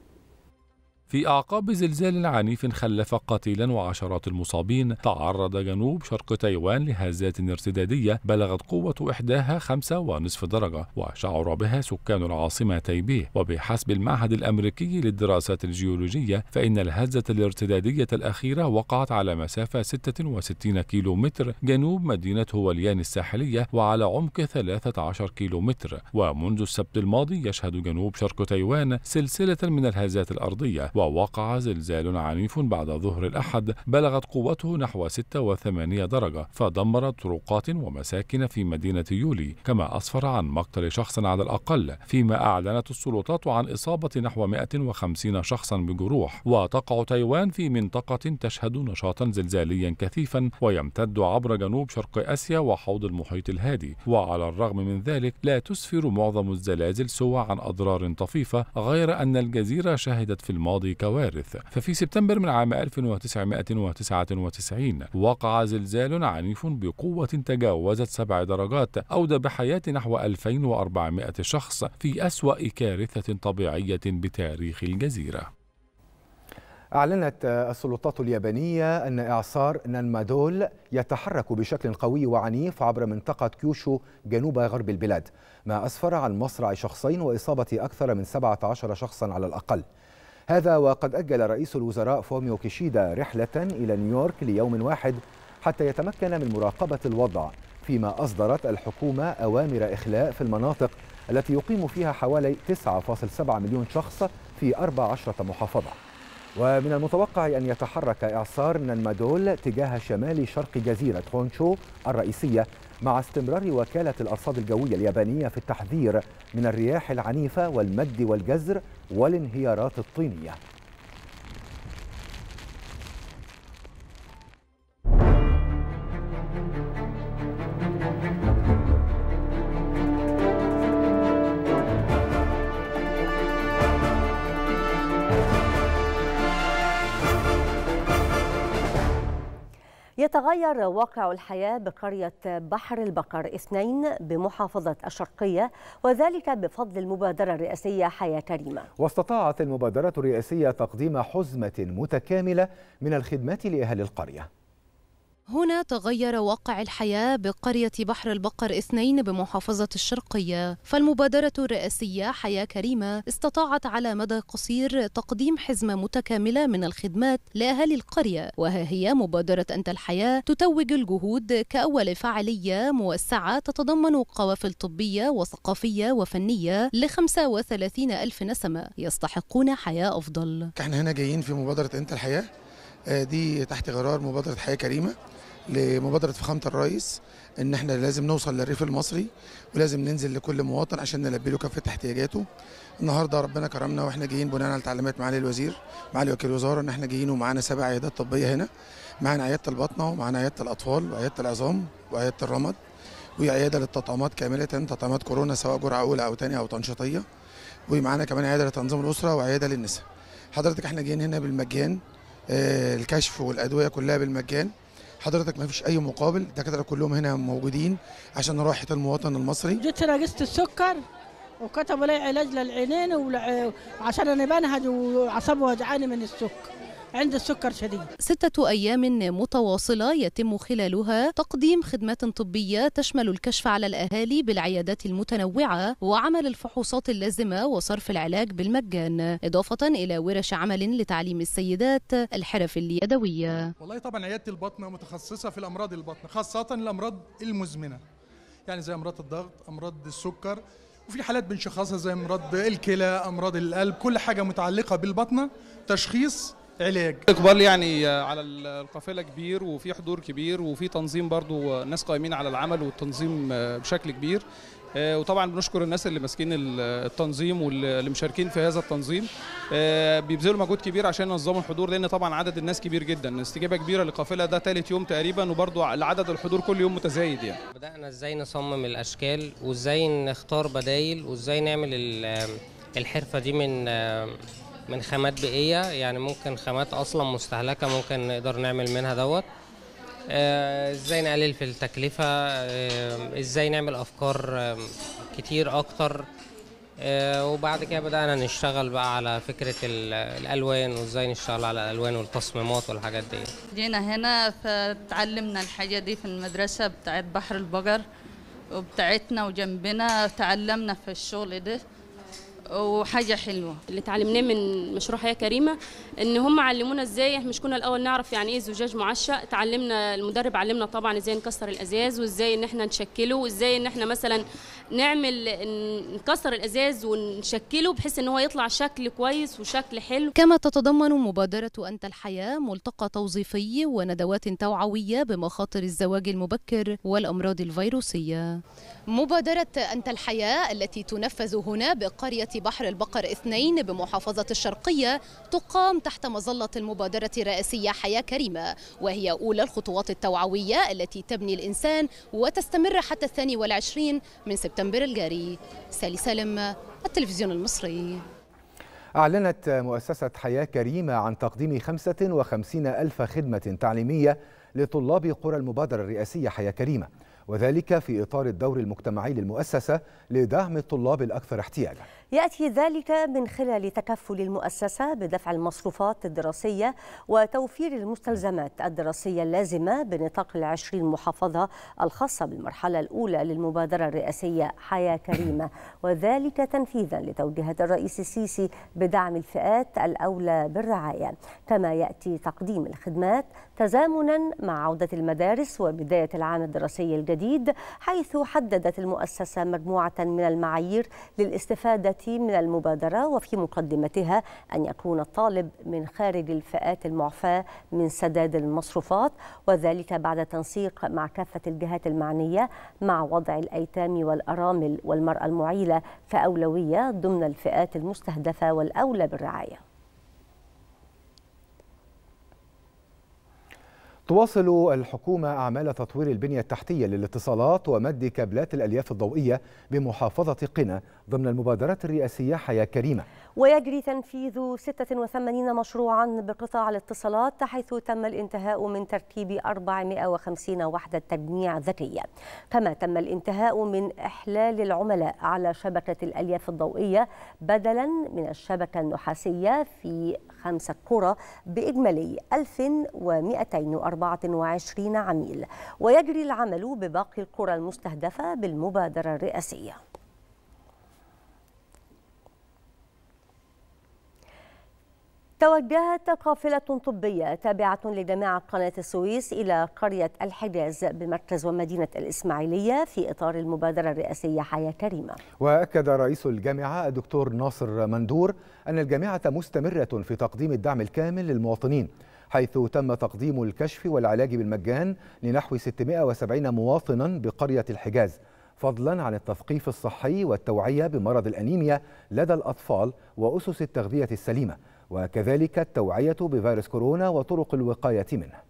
في أعقاب زلزال عنيف خلف قتيلا وعشرات المصابين تعرض جنوب شرق تايوان لهزات ارتدادية بلغت قوة إحداها خمسة ونصف درجة وشعر بها سكان العاصمة تايبيه وبحسب المعهد الأمريكي للدراسات الجيولوجية فإن الهزة الارتدادية الأخيرة وقعت على مسافة 66 كيلو متر جنوب مدينة هوليان الساحلية وعلى عمق 13 كيلو متر ومنذ السبت الماضي يشهد جنوب شرق تايوان سلسلة من الهزات الأرضية ووقع زلزال عنيف بعد ظهر الأحد بلغت قوته نحو 86 درجة فدمر طرقات ومساكن في مدينة يولي كما أسفر عن مقتل شخص على الأقل فيما أعلنت السلطات عن إصابة نحو 150 شخصا بجروح وتقع تايوان في منطقة تشهد نشاطا زلزاليا كثيفا ويمتد عبر جنوب شرق آسيا وحوض المحيط الهادي وعلى الرغم من ذلك لا تسفر معظم الزلازل سوى عن أضرار طفيفة غير أن الجزيرة شهدت في الماضي كوارث ففي سبتمبر من عام 1999 وقع زلزال عنيف بقوة تجاوزت سبع درجات أودى بحياة نحو 2400 شخص في أسوأ كارثة طبيعية بتاريخ الجزيرة أعلنت السلطات اليابانية أن إعصار نانمادول يتحرك بشكل قوي وعنيف عبر منطقة كيوشو جنوب غرب البلاد ما أسفر عن مصرع شخصين وإصابة أكثر من 17 شخصا على الأقل هذا وقد أجل رئيس الوزراء فوميو كيشيدا رحلة إلى نيويورك ليوم واحد حتى يتمكن من مراقبة الوضع فيما أصدرت الحكومة أوامر إخلاء في المناطق التي يقيم فيها حوالي 9.7 مليون شخص في 14 محافظة ومن المتوقع أن يتحرك إعصار نانمادول تجاه شمال شرق جزيرة هونشو الرئيسية مع استمرار وكالة الأرصاد الجوية اليابانية في التحذير من الرياح العنيفة والمد والجزر والانهيارات الطينية يتغير واقع الحياة بقرية بحر البقر اثنين بمحافظة الشرقية وذلك بفضل المبادرة الرئاسية حياة كريمة واستطاعت المبادرة الرئاسية تقديم حزمة متكاملة من الخدمات لأهل القرية هنا تغير واقع الحياة بقرية بحر البقر اثنين بمحافظة الشرقية فالمبادرة الرئاسية حياة كريمة استطاعت على مدى قصير تقديم حزمة متكاملة من الخدمات لأهالي القرية وها هي مبادرة أنت الحياة تتوج الجهود كأول فعالية موسعة تتضمن قوافل طبية وثقافية وفنية ل 35 ألف نسمة يستحقون حياة أفضل احنا هنا جايين في مبادرة أنت الحياة آه، دي تحت غرار مبادرة حياة كريمة لمبادره فخامه الرئيس ان احنا لازم نوصل للريف المصري ولازم ننزل لكل مواطن عشان نلبي له كافه احتياجاته النهارده ربنا كرمنا واحنا جايين بناء على تعليمات معالي الوزير معالي وكيل الوزاره ان احنا جايين ومعانا سبع عيادات طبيه هنا معانا عياده البطنه ومعانا عياده الاطفال وعياده العظام وعياده الرمد وعياده للتطعيمات كامله تطعيمات كورونا سواء جرعه اولى او ثانيه او تنشيطيه ومعانا كمان عياده لتنظيم الاسره وعياده للنساء حضرتك احنا جايين هنا بالمجان آه، الكشف والادويه كلها بالمجان حضرتك ما فيش اي مقابل الدكاتره كلهم هنا موجودين عشان راحه المواطن المصري جيت ناقصت السكر وكتبوا لي علاج للعينين وعشان انا بنهج واعصابي وجعاني من السكر عند السكر شديد ستة أيام متواصلة يتم خلالها تقديم خدمات طبية تشمل الكشف على الأهالي بالعيادات المتنوعة وعمل الفحوصات اللازمة وصرف العلاج بالمجان إضافة إلى ورش عمل لتعليم السيدات الحرف اليدوية والله طبعا عيادة البطنة متخصصة في الأمراض البطنة خاصة الأمراض المزمنة يعني زي أمراض الضغط أمراض السكر وفي حالات بنشخصها زي امراض الكلى امراض القلب كل حاجه متعلقه بالبطنه تشخيص علاج اقبال يعني آه، على القافله كبير وفي حضور كبير وفي تنظيم برضو آه، ناس قائمين على العمل والتنظيم آه، بشكل كبير وطبعا بنشكر الناس اللي ماسكين التنظيم واللي مشاركين في هذا التنظيم بيبذلوا مجهود كبير عشان ينظموا الحضور لان طبعا عدد الناس كبير جدا استجابه كبيره للقافله ده ثالث يوم تقريبا وبرضو لعدد الحضور كل يوم متزايد يعني بدانا ازاي نصمم الاشكال وازاي نختار بدايل وازاي نعمل الحرفه دي من من خامات بيئيه يعني ممكن خامات اصلا مستهلكه ممكن نقدر نعمل منها دوت آه، ازاي نقلل في التكلفه آه، ازاي نعمل افكار آه، كتير اكتر وبعد كده بدأنا نشتغل بقى على فكرة الألوان وإزاي نشتغل على الألوان والتصميمات والحاجات دي جينا هنا فتعلمنا الحاجة دي في المدرسة بتاعت بحر البقر وبتاعتنا وجنبنا تعلمنا في الشغل ده وحاجه حلوه اللي اتعلمناه من مشروع حياه كريمه ان هم علمونا ازاي احنا مش كنا الاول نعرف يعني ايه زجاج معشق تعلمنا المدرب علمنا طبعا ازاي نكسر الازاز وازاي ان احنا نشكله وازاي ان احنا مثلا نعمل نكسر الازاز ونشكله بحيث ان هو يطلع شكل كويس وشكل حلو كما تتضمن مبادره انت الحياه ملتقى توظيفي وندوات توعويه بمخاطر الزواج المبكر والامراض الفيروسيه مبادره انت الحياه التي تنفذ هنا بقريه بحر البقر اثنين بمحافظة الشرقية تقام تحت مظلة المبادرة الرئاسية حياة كريمة وهي أولى الخطوات التوعوية التي تبني الإنسان وتستمر حتى الثاني والعشرين من سبتمبر الجاري سالي سالم التلفزيون المصري أعلنت مؤسسة حياة كريمة عن تقديم 55 ألف خدمة تعليمية لطلاب قرى المبادرة الرئاسية حياة كريمة وذلك في إطار الدور المجتمعي للمؤسسة لدعم الطلاب الأكثر احتياجاً يأتي ذلك من خلال تكفل المؤسسة بدفع المصروفات الدراسية وتوفير المستلزمات الدراسية اللازمة بنطاق العشرين محافظة الخاصة بالمرحلة الأولى للمبادرة الرئاسية حياة كريمة وذلك تنفيذا لتوجيهات الرئيس السيسي بدعم الفئات الأولى بالرعاية كما يأتي تقديم الخدمات تزامنا مع عودة المدارس وبداية العام الدراسي الجديد حيث حددت المؤسسة مجموعة من المعايير للاستفادة التي من المبادرة وفي مقدمتها أن يكون الطالب من خارج الفئات المعفاة من سداد المصروفات وذلك بعد تنسيق مع كافة الجهات المعنية مع وضع الأيتام والأرامل والمرأة المعيلة فأولوية ضمن الفئات المستهدفة والأولى بالرعاية تواصل الحكومة أعمال تطوير البنية التحتية للاتصالات ومد كابلات الألياف الضوئية بمحافظة قنا ضمن المبادرات الرئاسية حياة كريمة ويجري تنفيذ 86 مشروعا بقطاع الاتصالات حيث تم الانتهاء من تركيب 450 وحدة تجميع ذكية كما تم الانتهاء من إحلال العملاء على شبكة الألياف الضوئية بدلا من الشبكة النحاسية في خمسة قرى بإجمالي 1224 عميل ويجري العمل بباقي القرى المستهدفة بالمبادرة الرئاسية توجهت قافلة طبية تابعة لجامعة قناة السويس إلى قرية الحجاز بمركز ومدينة الإسماعيلية في إطار المبادرة الرئاسية حياة كريمة وأكد رئيس الجامعة الدكتور ناصر مندور أن الجامعة مستمرة في تقديم الدعم الكامل للمواطنين حيث تم تقديم الكشف والعلاج بالمجان لنحو 670 مواطنا بقرية الحجاز فضلا عن التثقيف الصحي والتوعية بمرض الأنيميا لدى الأطفال وأسس التغذية السليمة وكذلك التوعية بفيروس كورونا وطرق الوقاية منه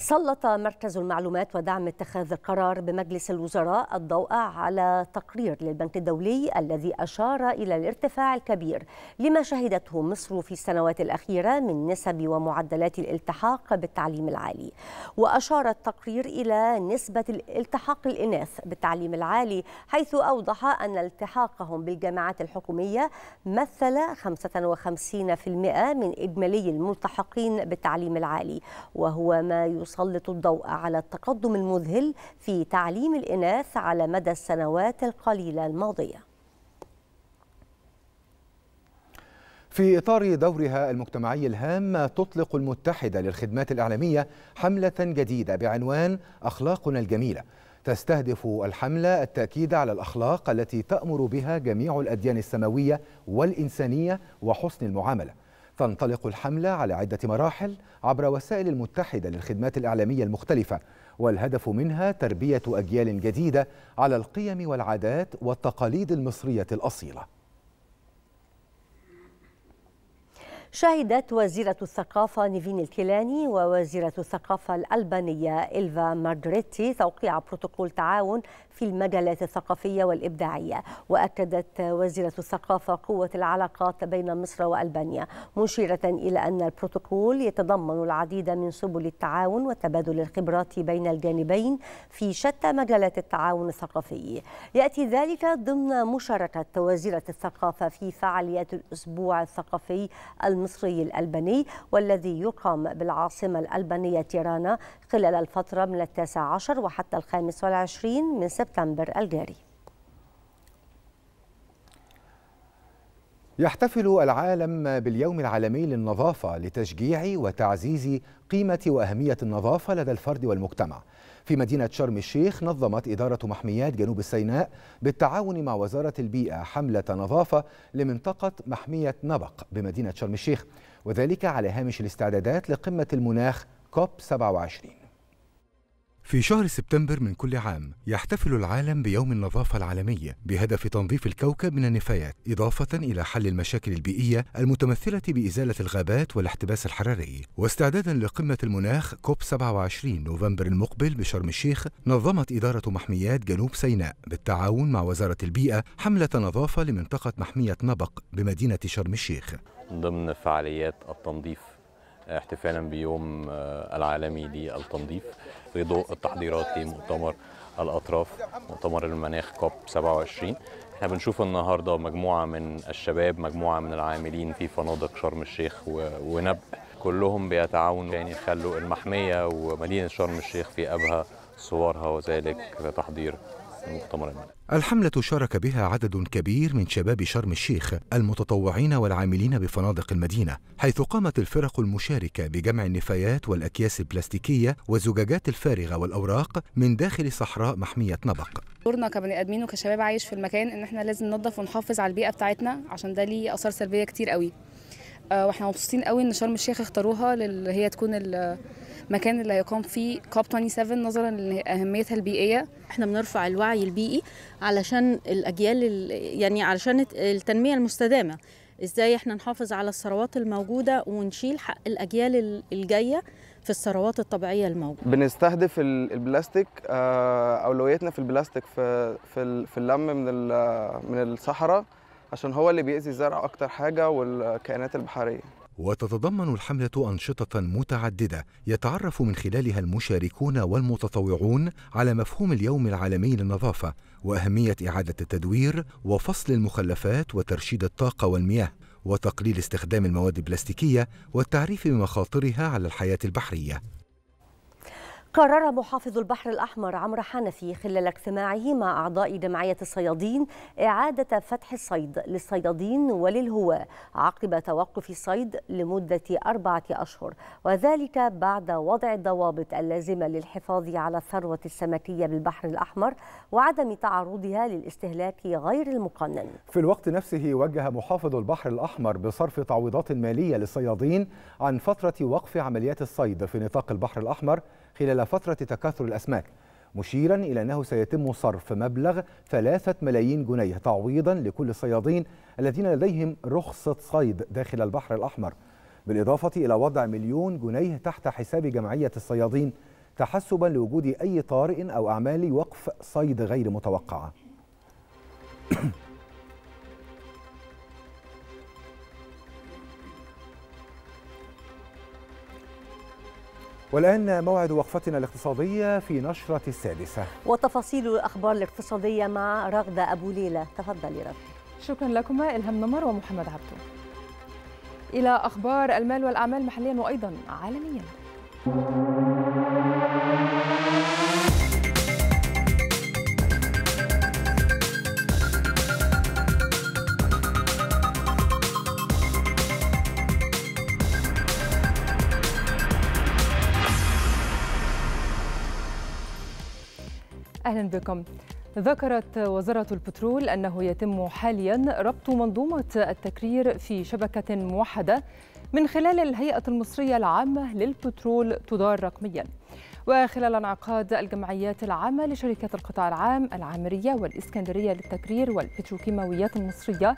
سلط مركز المعلومات ودعم اتخاذ القرار بمجلس الوزراء الضوء على تقرير للبنك الدولي الذي أشار إلى الارتفاع الكبير لما شهدته مصر في السنوات الأخيرة من نسب ومعدلات الالتحاق بالتعليم العالي وأشار التقرير إلى نسبة الالتحاق الإناث بالتعليم العالي حيث أوضح أن التحاقهم بالجامعات الحكومية مثل 55% من إجمالي الملتحقين بالتعليم العالي وهو ما يص يسلط الضوء على التقدم المذهل في تعليم الإناث على مدى السنوات القليلة الماضية في إطار دورها المجتمعي الهام تطلق المتحدة للخدمات الإعلامية حملة جديدة بعنوان أخلاقنا الجميلة تستهدف الحملة التأكيد على الأخلاق التي تأمر بها جميع الأديان السماوية والإنسانية وحسن المعاملة تنطلق الحملة على عدة مراحل عبر وسائل المتحدة للخدمات الإعلامية المختلفة والهدف منها تربية أجيال جديدة على القيم والعادات والتقاليد المصرية الأصيلة شهدت وزيرة الثقافة نيفين الكيلاني ووزيرة الثقافة الألبانية إلفا ماردريتي توقيع بروتوكول تعاون في المجالات الثقافية والإبداعية وأكدت وزيرة الثقافة قوة العلاقات بين مصر وألبانيا مشيرة إلى أن البروتوكول يتضمن العديد من سبل التعاون وتبادل الخبرات بين الجانبين في شتى مجالات التعاون الثقافي يأتي ذلك ضمن مشاركة وزيرة الثقافة في فعاليات الأسبوع الثقافي الم المصري الألباني والذي يقام بالعاصمة الألبانية تيرانا خلال الفترة من التاسع عشر وحتى الخامس والعشرين من سبتمبر الجاري يحتفل العالم باليوم العالمي للنظافة لتشجيع وتعزيز قيمة وأهمية النظافة لدى الفرد والمجتمع. في مدينة شرم الشيخ نظمت إدارة محميات جنوب السيناء بالتعاون مع وزارة البيئة حملة نظافة لمنطقة محمية نبق بمدينة شرم الشيخ وذلك على هامش الاستعدادات لقمة المناخ كوب 27 في شهر سبتمبر من كل عام يحتفل العالم بيوم النظافة العالمي بهدف تنظيف الكوكب من النفايات إضافة إلى حل المشاكل البيئية المتمثلة بإزالة الغابات والاحتباس الحراري واستعدادا لقمة المناخ كوب 27 نوفمبر المقبل بشرم الشيخ نظمت إدارة محميات جنوب سيناء بالتعاون مع وزارة البيئة حملة نظافة لمنطقة محمية نبق بمدينة شرم الشيخ ضمن فعاليات التنظيف احتفالا بيوم آه، العالمي للتنظيف في ضوء التحضيرات لمؤتمر الاطراف مؤتمر المناخ كوب 27 احنا بنشوف النهارده مجموعه من الشباب مجموعه من العاملين في فنادق شرم الشيخ ونبع كلهم بيتعاونوا يعني يخلوا المحميه ومدينه شرم الشيخ في ابهى صورها وذلك لتحضير المؤتمر المناخ الحملة شارك بها عدد كبير من شباب شرم الشيخ المتطوعين والعاملين بفنادق المدينة حيث قامت الفرق المشاركة بجمع النفايات والأكياس البلاستيكية والزجاجات الفارغة والأوراق من داخل صحراء محمية نبق دورنا كبني ادمين وكشباب عايش في المكان ان احنا لازم ننظف ونحافظ على البيئه بتاعتنا عشان ده ليه اثار سلبيه كتير قوي آه، واحنا مبسوطين قوي ان شرم الشيخ اختاروها اللي هي تكون المكان اللي هيقام فيه كوب 27 نظرا لاهميتها البيئيه احنا بنرفع الوعي البيئي علشان الاجيال يعني علشان التنميه المستدامه ازاي احنا نحافظ على الثروات الموجوده ونشيل حق الاجيال الجايه في الثروات الطبيعيه الموجوده بنستهدف البلاستيك آه، اولويتنا في البلاستيك في في اللم من من الصحراء عشان هو اللي بيأذي الزرع اكتر حاجه والكائنات البحريه وتتضمن الحملة أنشطة متعددة يتعرف من خلالها المشاركون والمتطوعون على مفهوم اليوم العالمي للنظافة وأهمية إعادة التدوير وفصل المخلفات وترشيد الطاقة والمياه وتقليل استخدام المواد البلاستيكية والتعريف بمخاطرها على الحياة البحرية قرر محافظ البحر الأحمر عمرو حنفي خلال اجتماعه مع أعضاء جمعية الصيادين إعادة فتح الصيد للصيادين وللهواة عقب توقف الصيد لمدة أربعة أشهر وذلك بعد وضع الضوابط اللازمة للحفاظ على الثروة السمكية بالبحر الأحمر وعدم تعرضها للاستهلاك غير المقنن في الوقت نفسه وجه محافظ البحر الأحمر بصرف تعويضات مالية للصيادين عن فترة وقف عمليات الصيد في نطاق البحر الأحمر خلال فترة تكاثر الأسماك مشيرا إلى أنه سيتم صرف مبلغ ثلاثة ملايين جنيه تعويضا لكل الصيادين الذين لديهم رخصة صيد داخل البحر الأحمر بالإضافة إلى وضع مليون جنيه تحت حساب جمعية الصيادين تحسبا لوجود أي طارئ أو أعمال وقف صيد غير متوقعة والآن موعد وقفتنا الاقتصادية في نشرة السادسة وتفاصيل الأخبار الاقتصادية مع رغدة أبو ليلى تفضلي رغدة شكرا لكما إلهام نمر ومحمد عبده إلى أخبار المال والأعمال محليا وأيضا عالميا أهلا بكم ذكرت وزارة البترول أنه يتم حاليا ربط منظومة التكرير في شبكة موحدة من خلال الهيئة المصرية العامة للبترول تدار رقميا وخلال انعقاد الجمعيات العامة لشركات القطاع العام العامرية والإسكندرية للتكرير والبتروكيماويات المصرية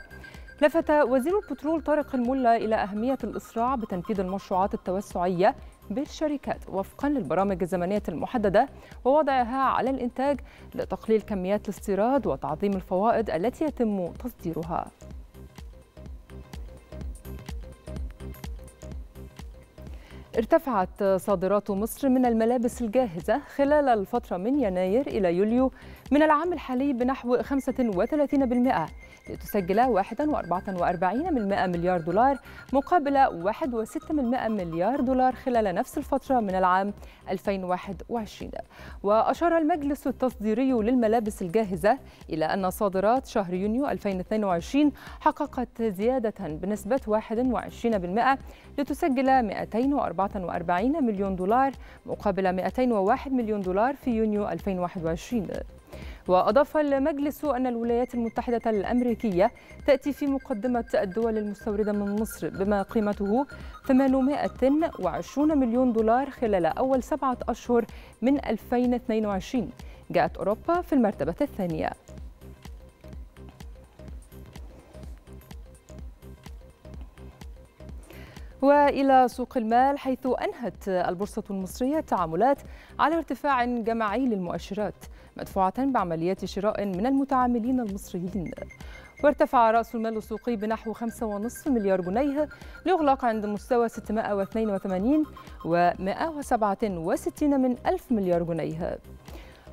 لفت وزير البترول طارق الملا إلى أهمية الإسراع بتنفيذ المشروعات التوسعية بالشركات وفقا للبرامج الزمنية المحددة ووضعها على الإنتاج لتقليل كميات الاستيراد وتعظيم الفوائد التي يتم تصديرها ارتفعت صادرات مصر من الملابس الجاهزة خلال الفترة من يناير إلى يوليو من العام الحالي بنحو 35% لتسجل 1.44 مليار دولار مقابل 1.6 مليار دولار خلال نفس الفترة من العام 2021 وأشار المجلس التصديري للملابس الجاهزة إلى أن صادرات شهر يونيو 2022 حققت زيادة بنسبة 21% لتسجل 244 مليون دولار مقابل 201 مليون دولار في يونيو 2021 وأضاف المجلس أن الولايات المتحدة الأمريكية تأتي في مقدمة الدول المستوردة من مصر بما قيمته 820 مليون دولار خلال أول سبعة أشهر من 2022 جاءت أوروبا في المرتبة الثانية والى سوق المال حيث انهت البورصه المصريه التعاملات على ارتفاع جماعي للمؤشرات مدفوعة بعمليات شراء من المتعاملين المصريين وارتفع رأس المال السوقي بنحو 5.5 مليار جنيه ليغلق عند مستوى 682 و 167 من ألف مليار جنيه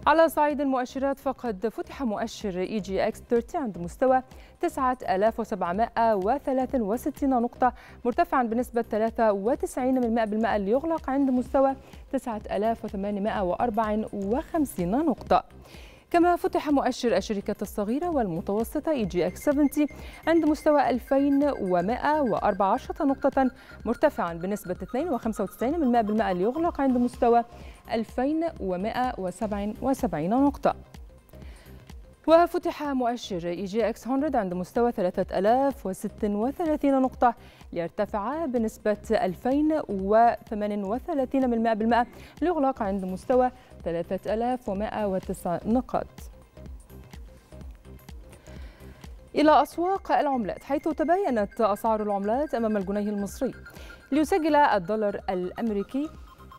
على صعيد المؤشرات فقد فتح مؤشر اي جي اكس 30 عند مستوى 9763 نقطة مرتفعا بنسبة 93% ليغلق عند مستوى 9854 نقطة. كما فتح مؤشر الشركات الصغيرة والمتوسطة اي جي اكس 70 عند مستوى 2114 نقطة مرتفعا بنسبة 92% ليغلق عند مستوى 2177 نقطة وفتح مؤشر اي جي اكس 100 عند مستوى 3036 نقطة ليرتفع بنسبة 2038% ليغلق عند مستوى 3109 نقاط. إلى أسواق العملات حيث تباينت أسعار العملات أمام الجنيه المصري ليسجل الدولار الأمريكي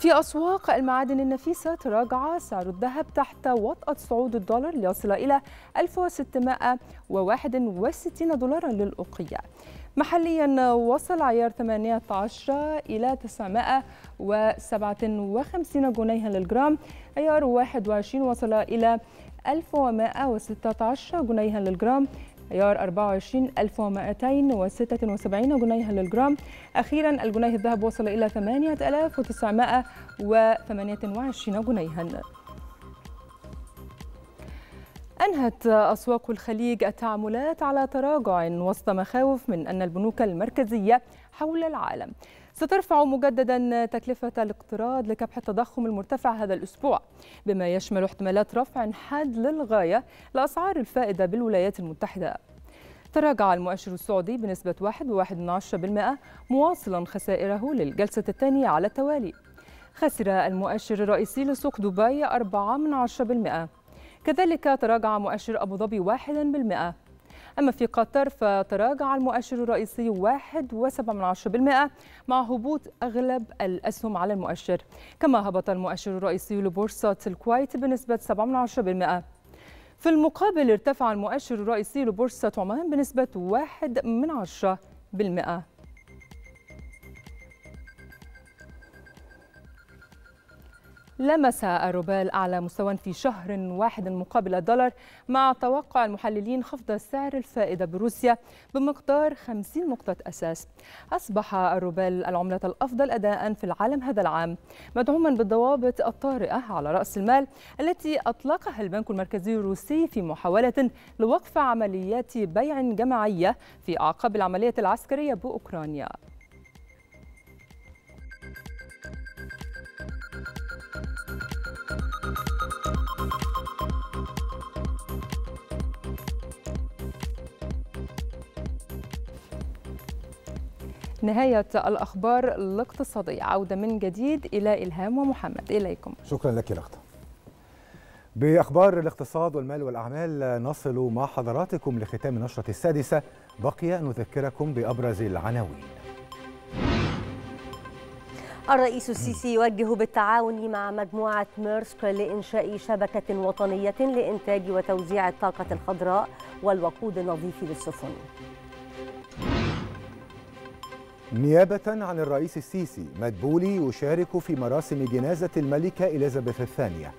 في أسواق المعادن النفيسة تراجع سعر الذهب تحت وطأة صعود الدولار ليصل إلى 1661 دولارا للأوقية محليا وصل عيار 18 إلى 957 جنيها للجرام عيار 21 وصل إلى 1116 جنيها للجرام عيار 24276 جنيها للجرام أخيرا الجنيه الذهب وصل إلى 8928 جنيها أنهت أسواق الخليج التعاملات على تراجع وسط مخاوف من أن البنوك المركزية حول العالم سترفع مجددا تكلفة الاقتراض لكبح التضخم المرتفع هذا الأسبوع بما يشمل احتمالات رفع حاد للغاية لأسعار الفائدة بالولايات المتحدة تراجع المؤشر السعودي بنسبة 1.1% مواصلا خسائره للجلسة الثانية على التوالي خسر المؤشر الرئيسي لسوق دبي 4 من 10% كذلك تراجع مؤشر أبو ظبي 1% أما في قطر فتراجع المؤشر الرئيسي 1.7% مع هبوط أغلب الأسهم على المؤشر كما هبط المؤشر الرئيسي لبورصة الكويت بنسبة 7.10% في المقابل ارتفع المؤشر الرئيسي لبورصة عمان بنسبة واحد من عشرة بالمئة لمس الروبال أعلى مستوى في شهر واحد مقابل الدولار مع توقع المحللين خفض سعر الفائدة بروسيا بمقدار 50 نقطة أساس أصبح الروبال العملة الأفضل أداء في العالم هذا العام مدعوما بالضوابط الطارئة على رأس المال التي أطلقها البنك المركزي الروسي في محاولة لوقف عمليات بيع جماعية في أعقاب العملية العسكرية بأوكرانيا نهاية الأخبار الاقتصادية عودة من جديد إلى إلهام ومحمد إليكم شكرا لك يا الأخت بأخبار الاقتصاد والمال والأعمال نصل مع حضراتكم لختام نشرة السادسة بقي نذكركم بأبرز العناوين الرئيس السيسي يوجه بالتعاون مع مجموعة ميرسك لإنشاء شبكة وطنية لإنتاج وتوزيع الطاقة الخضراء والوقود النظيف للسفن نيابة عن الرئيس السيسي مدبولي يشارك في مراسم جنازة الملكة إليزابيث الثانية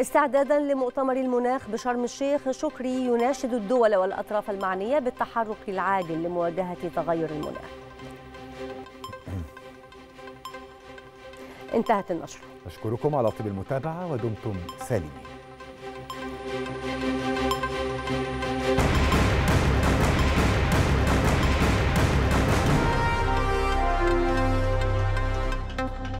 استعدادا لمؤتمر المناخ بشرم الشيخ شكري يناشد الدول والأطراف المعنية بالتحرك العاجل لمواجهة تغير المناخ انتهت النشرة أشكركم على طيب المتابعة ودمتم سالمين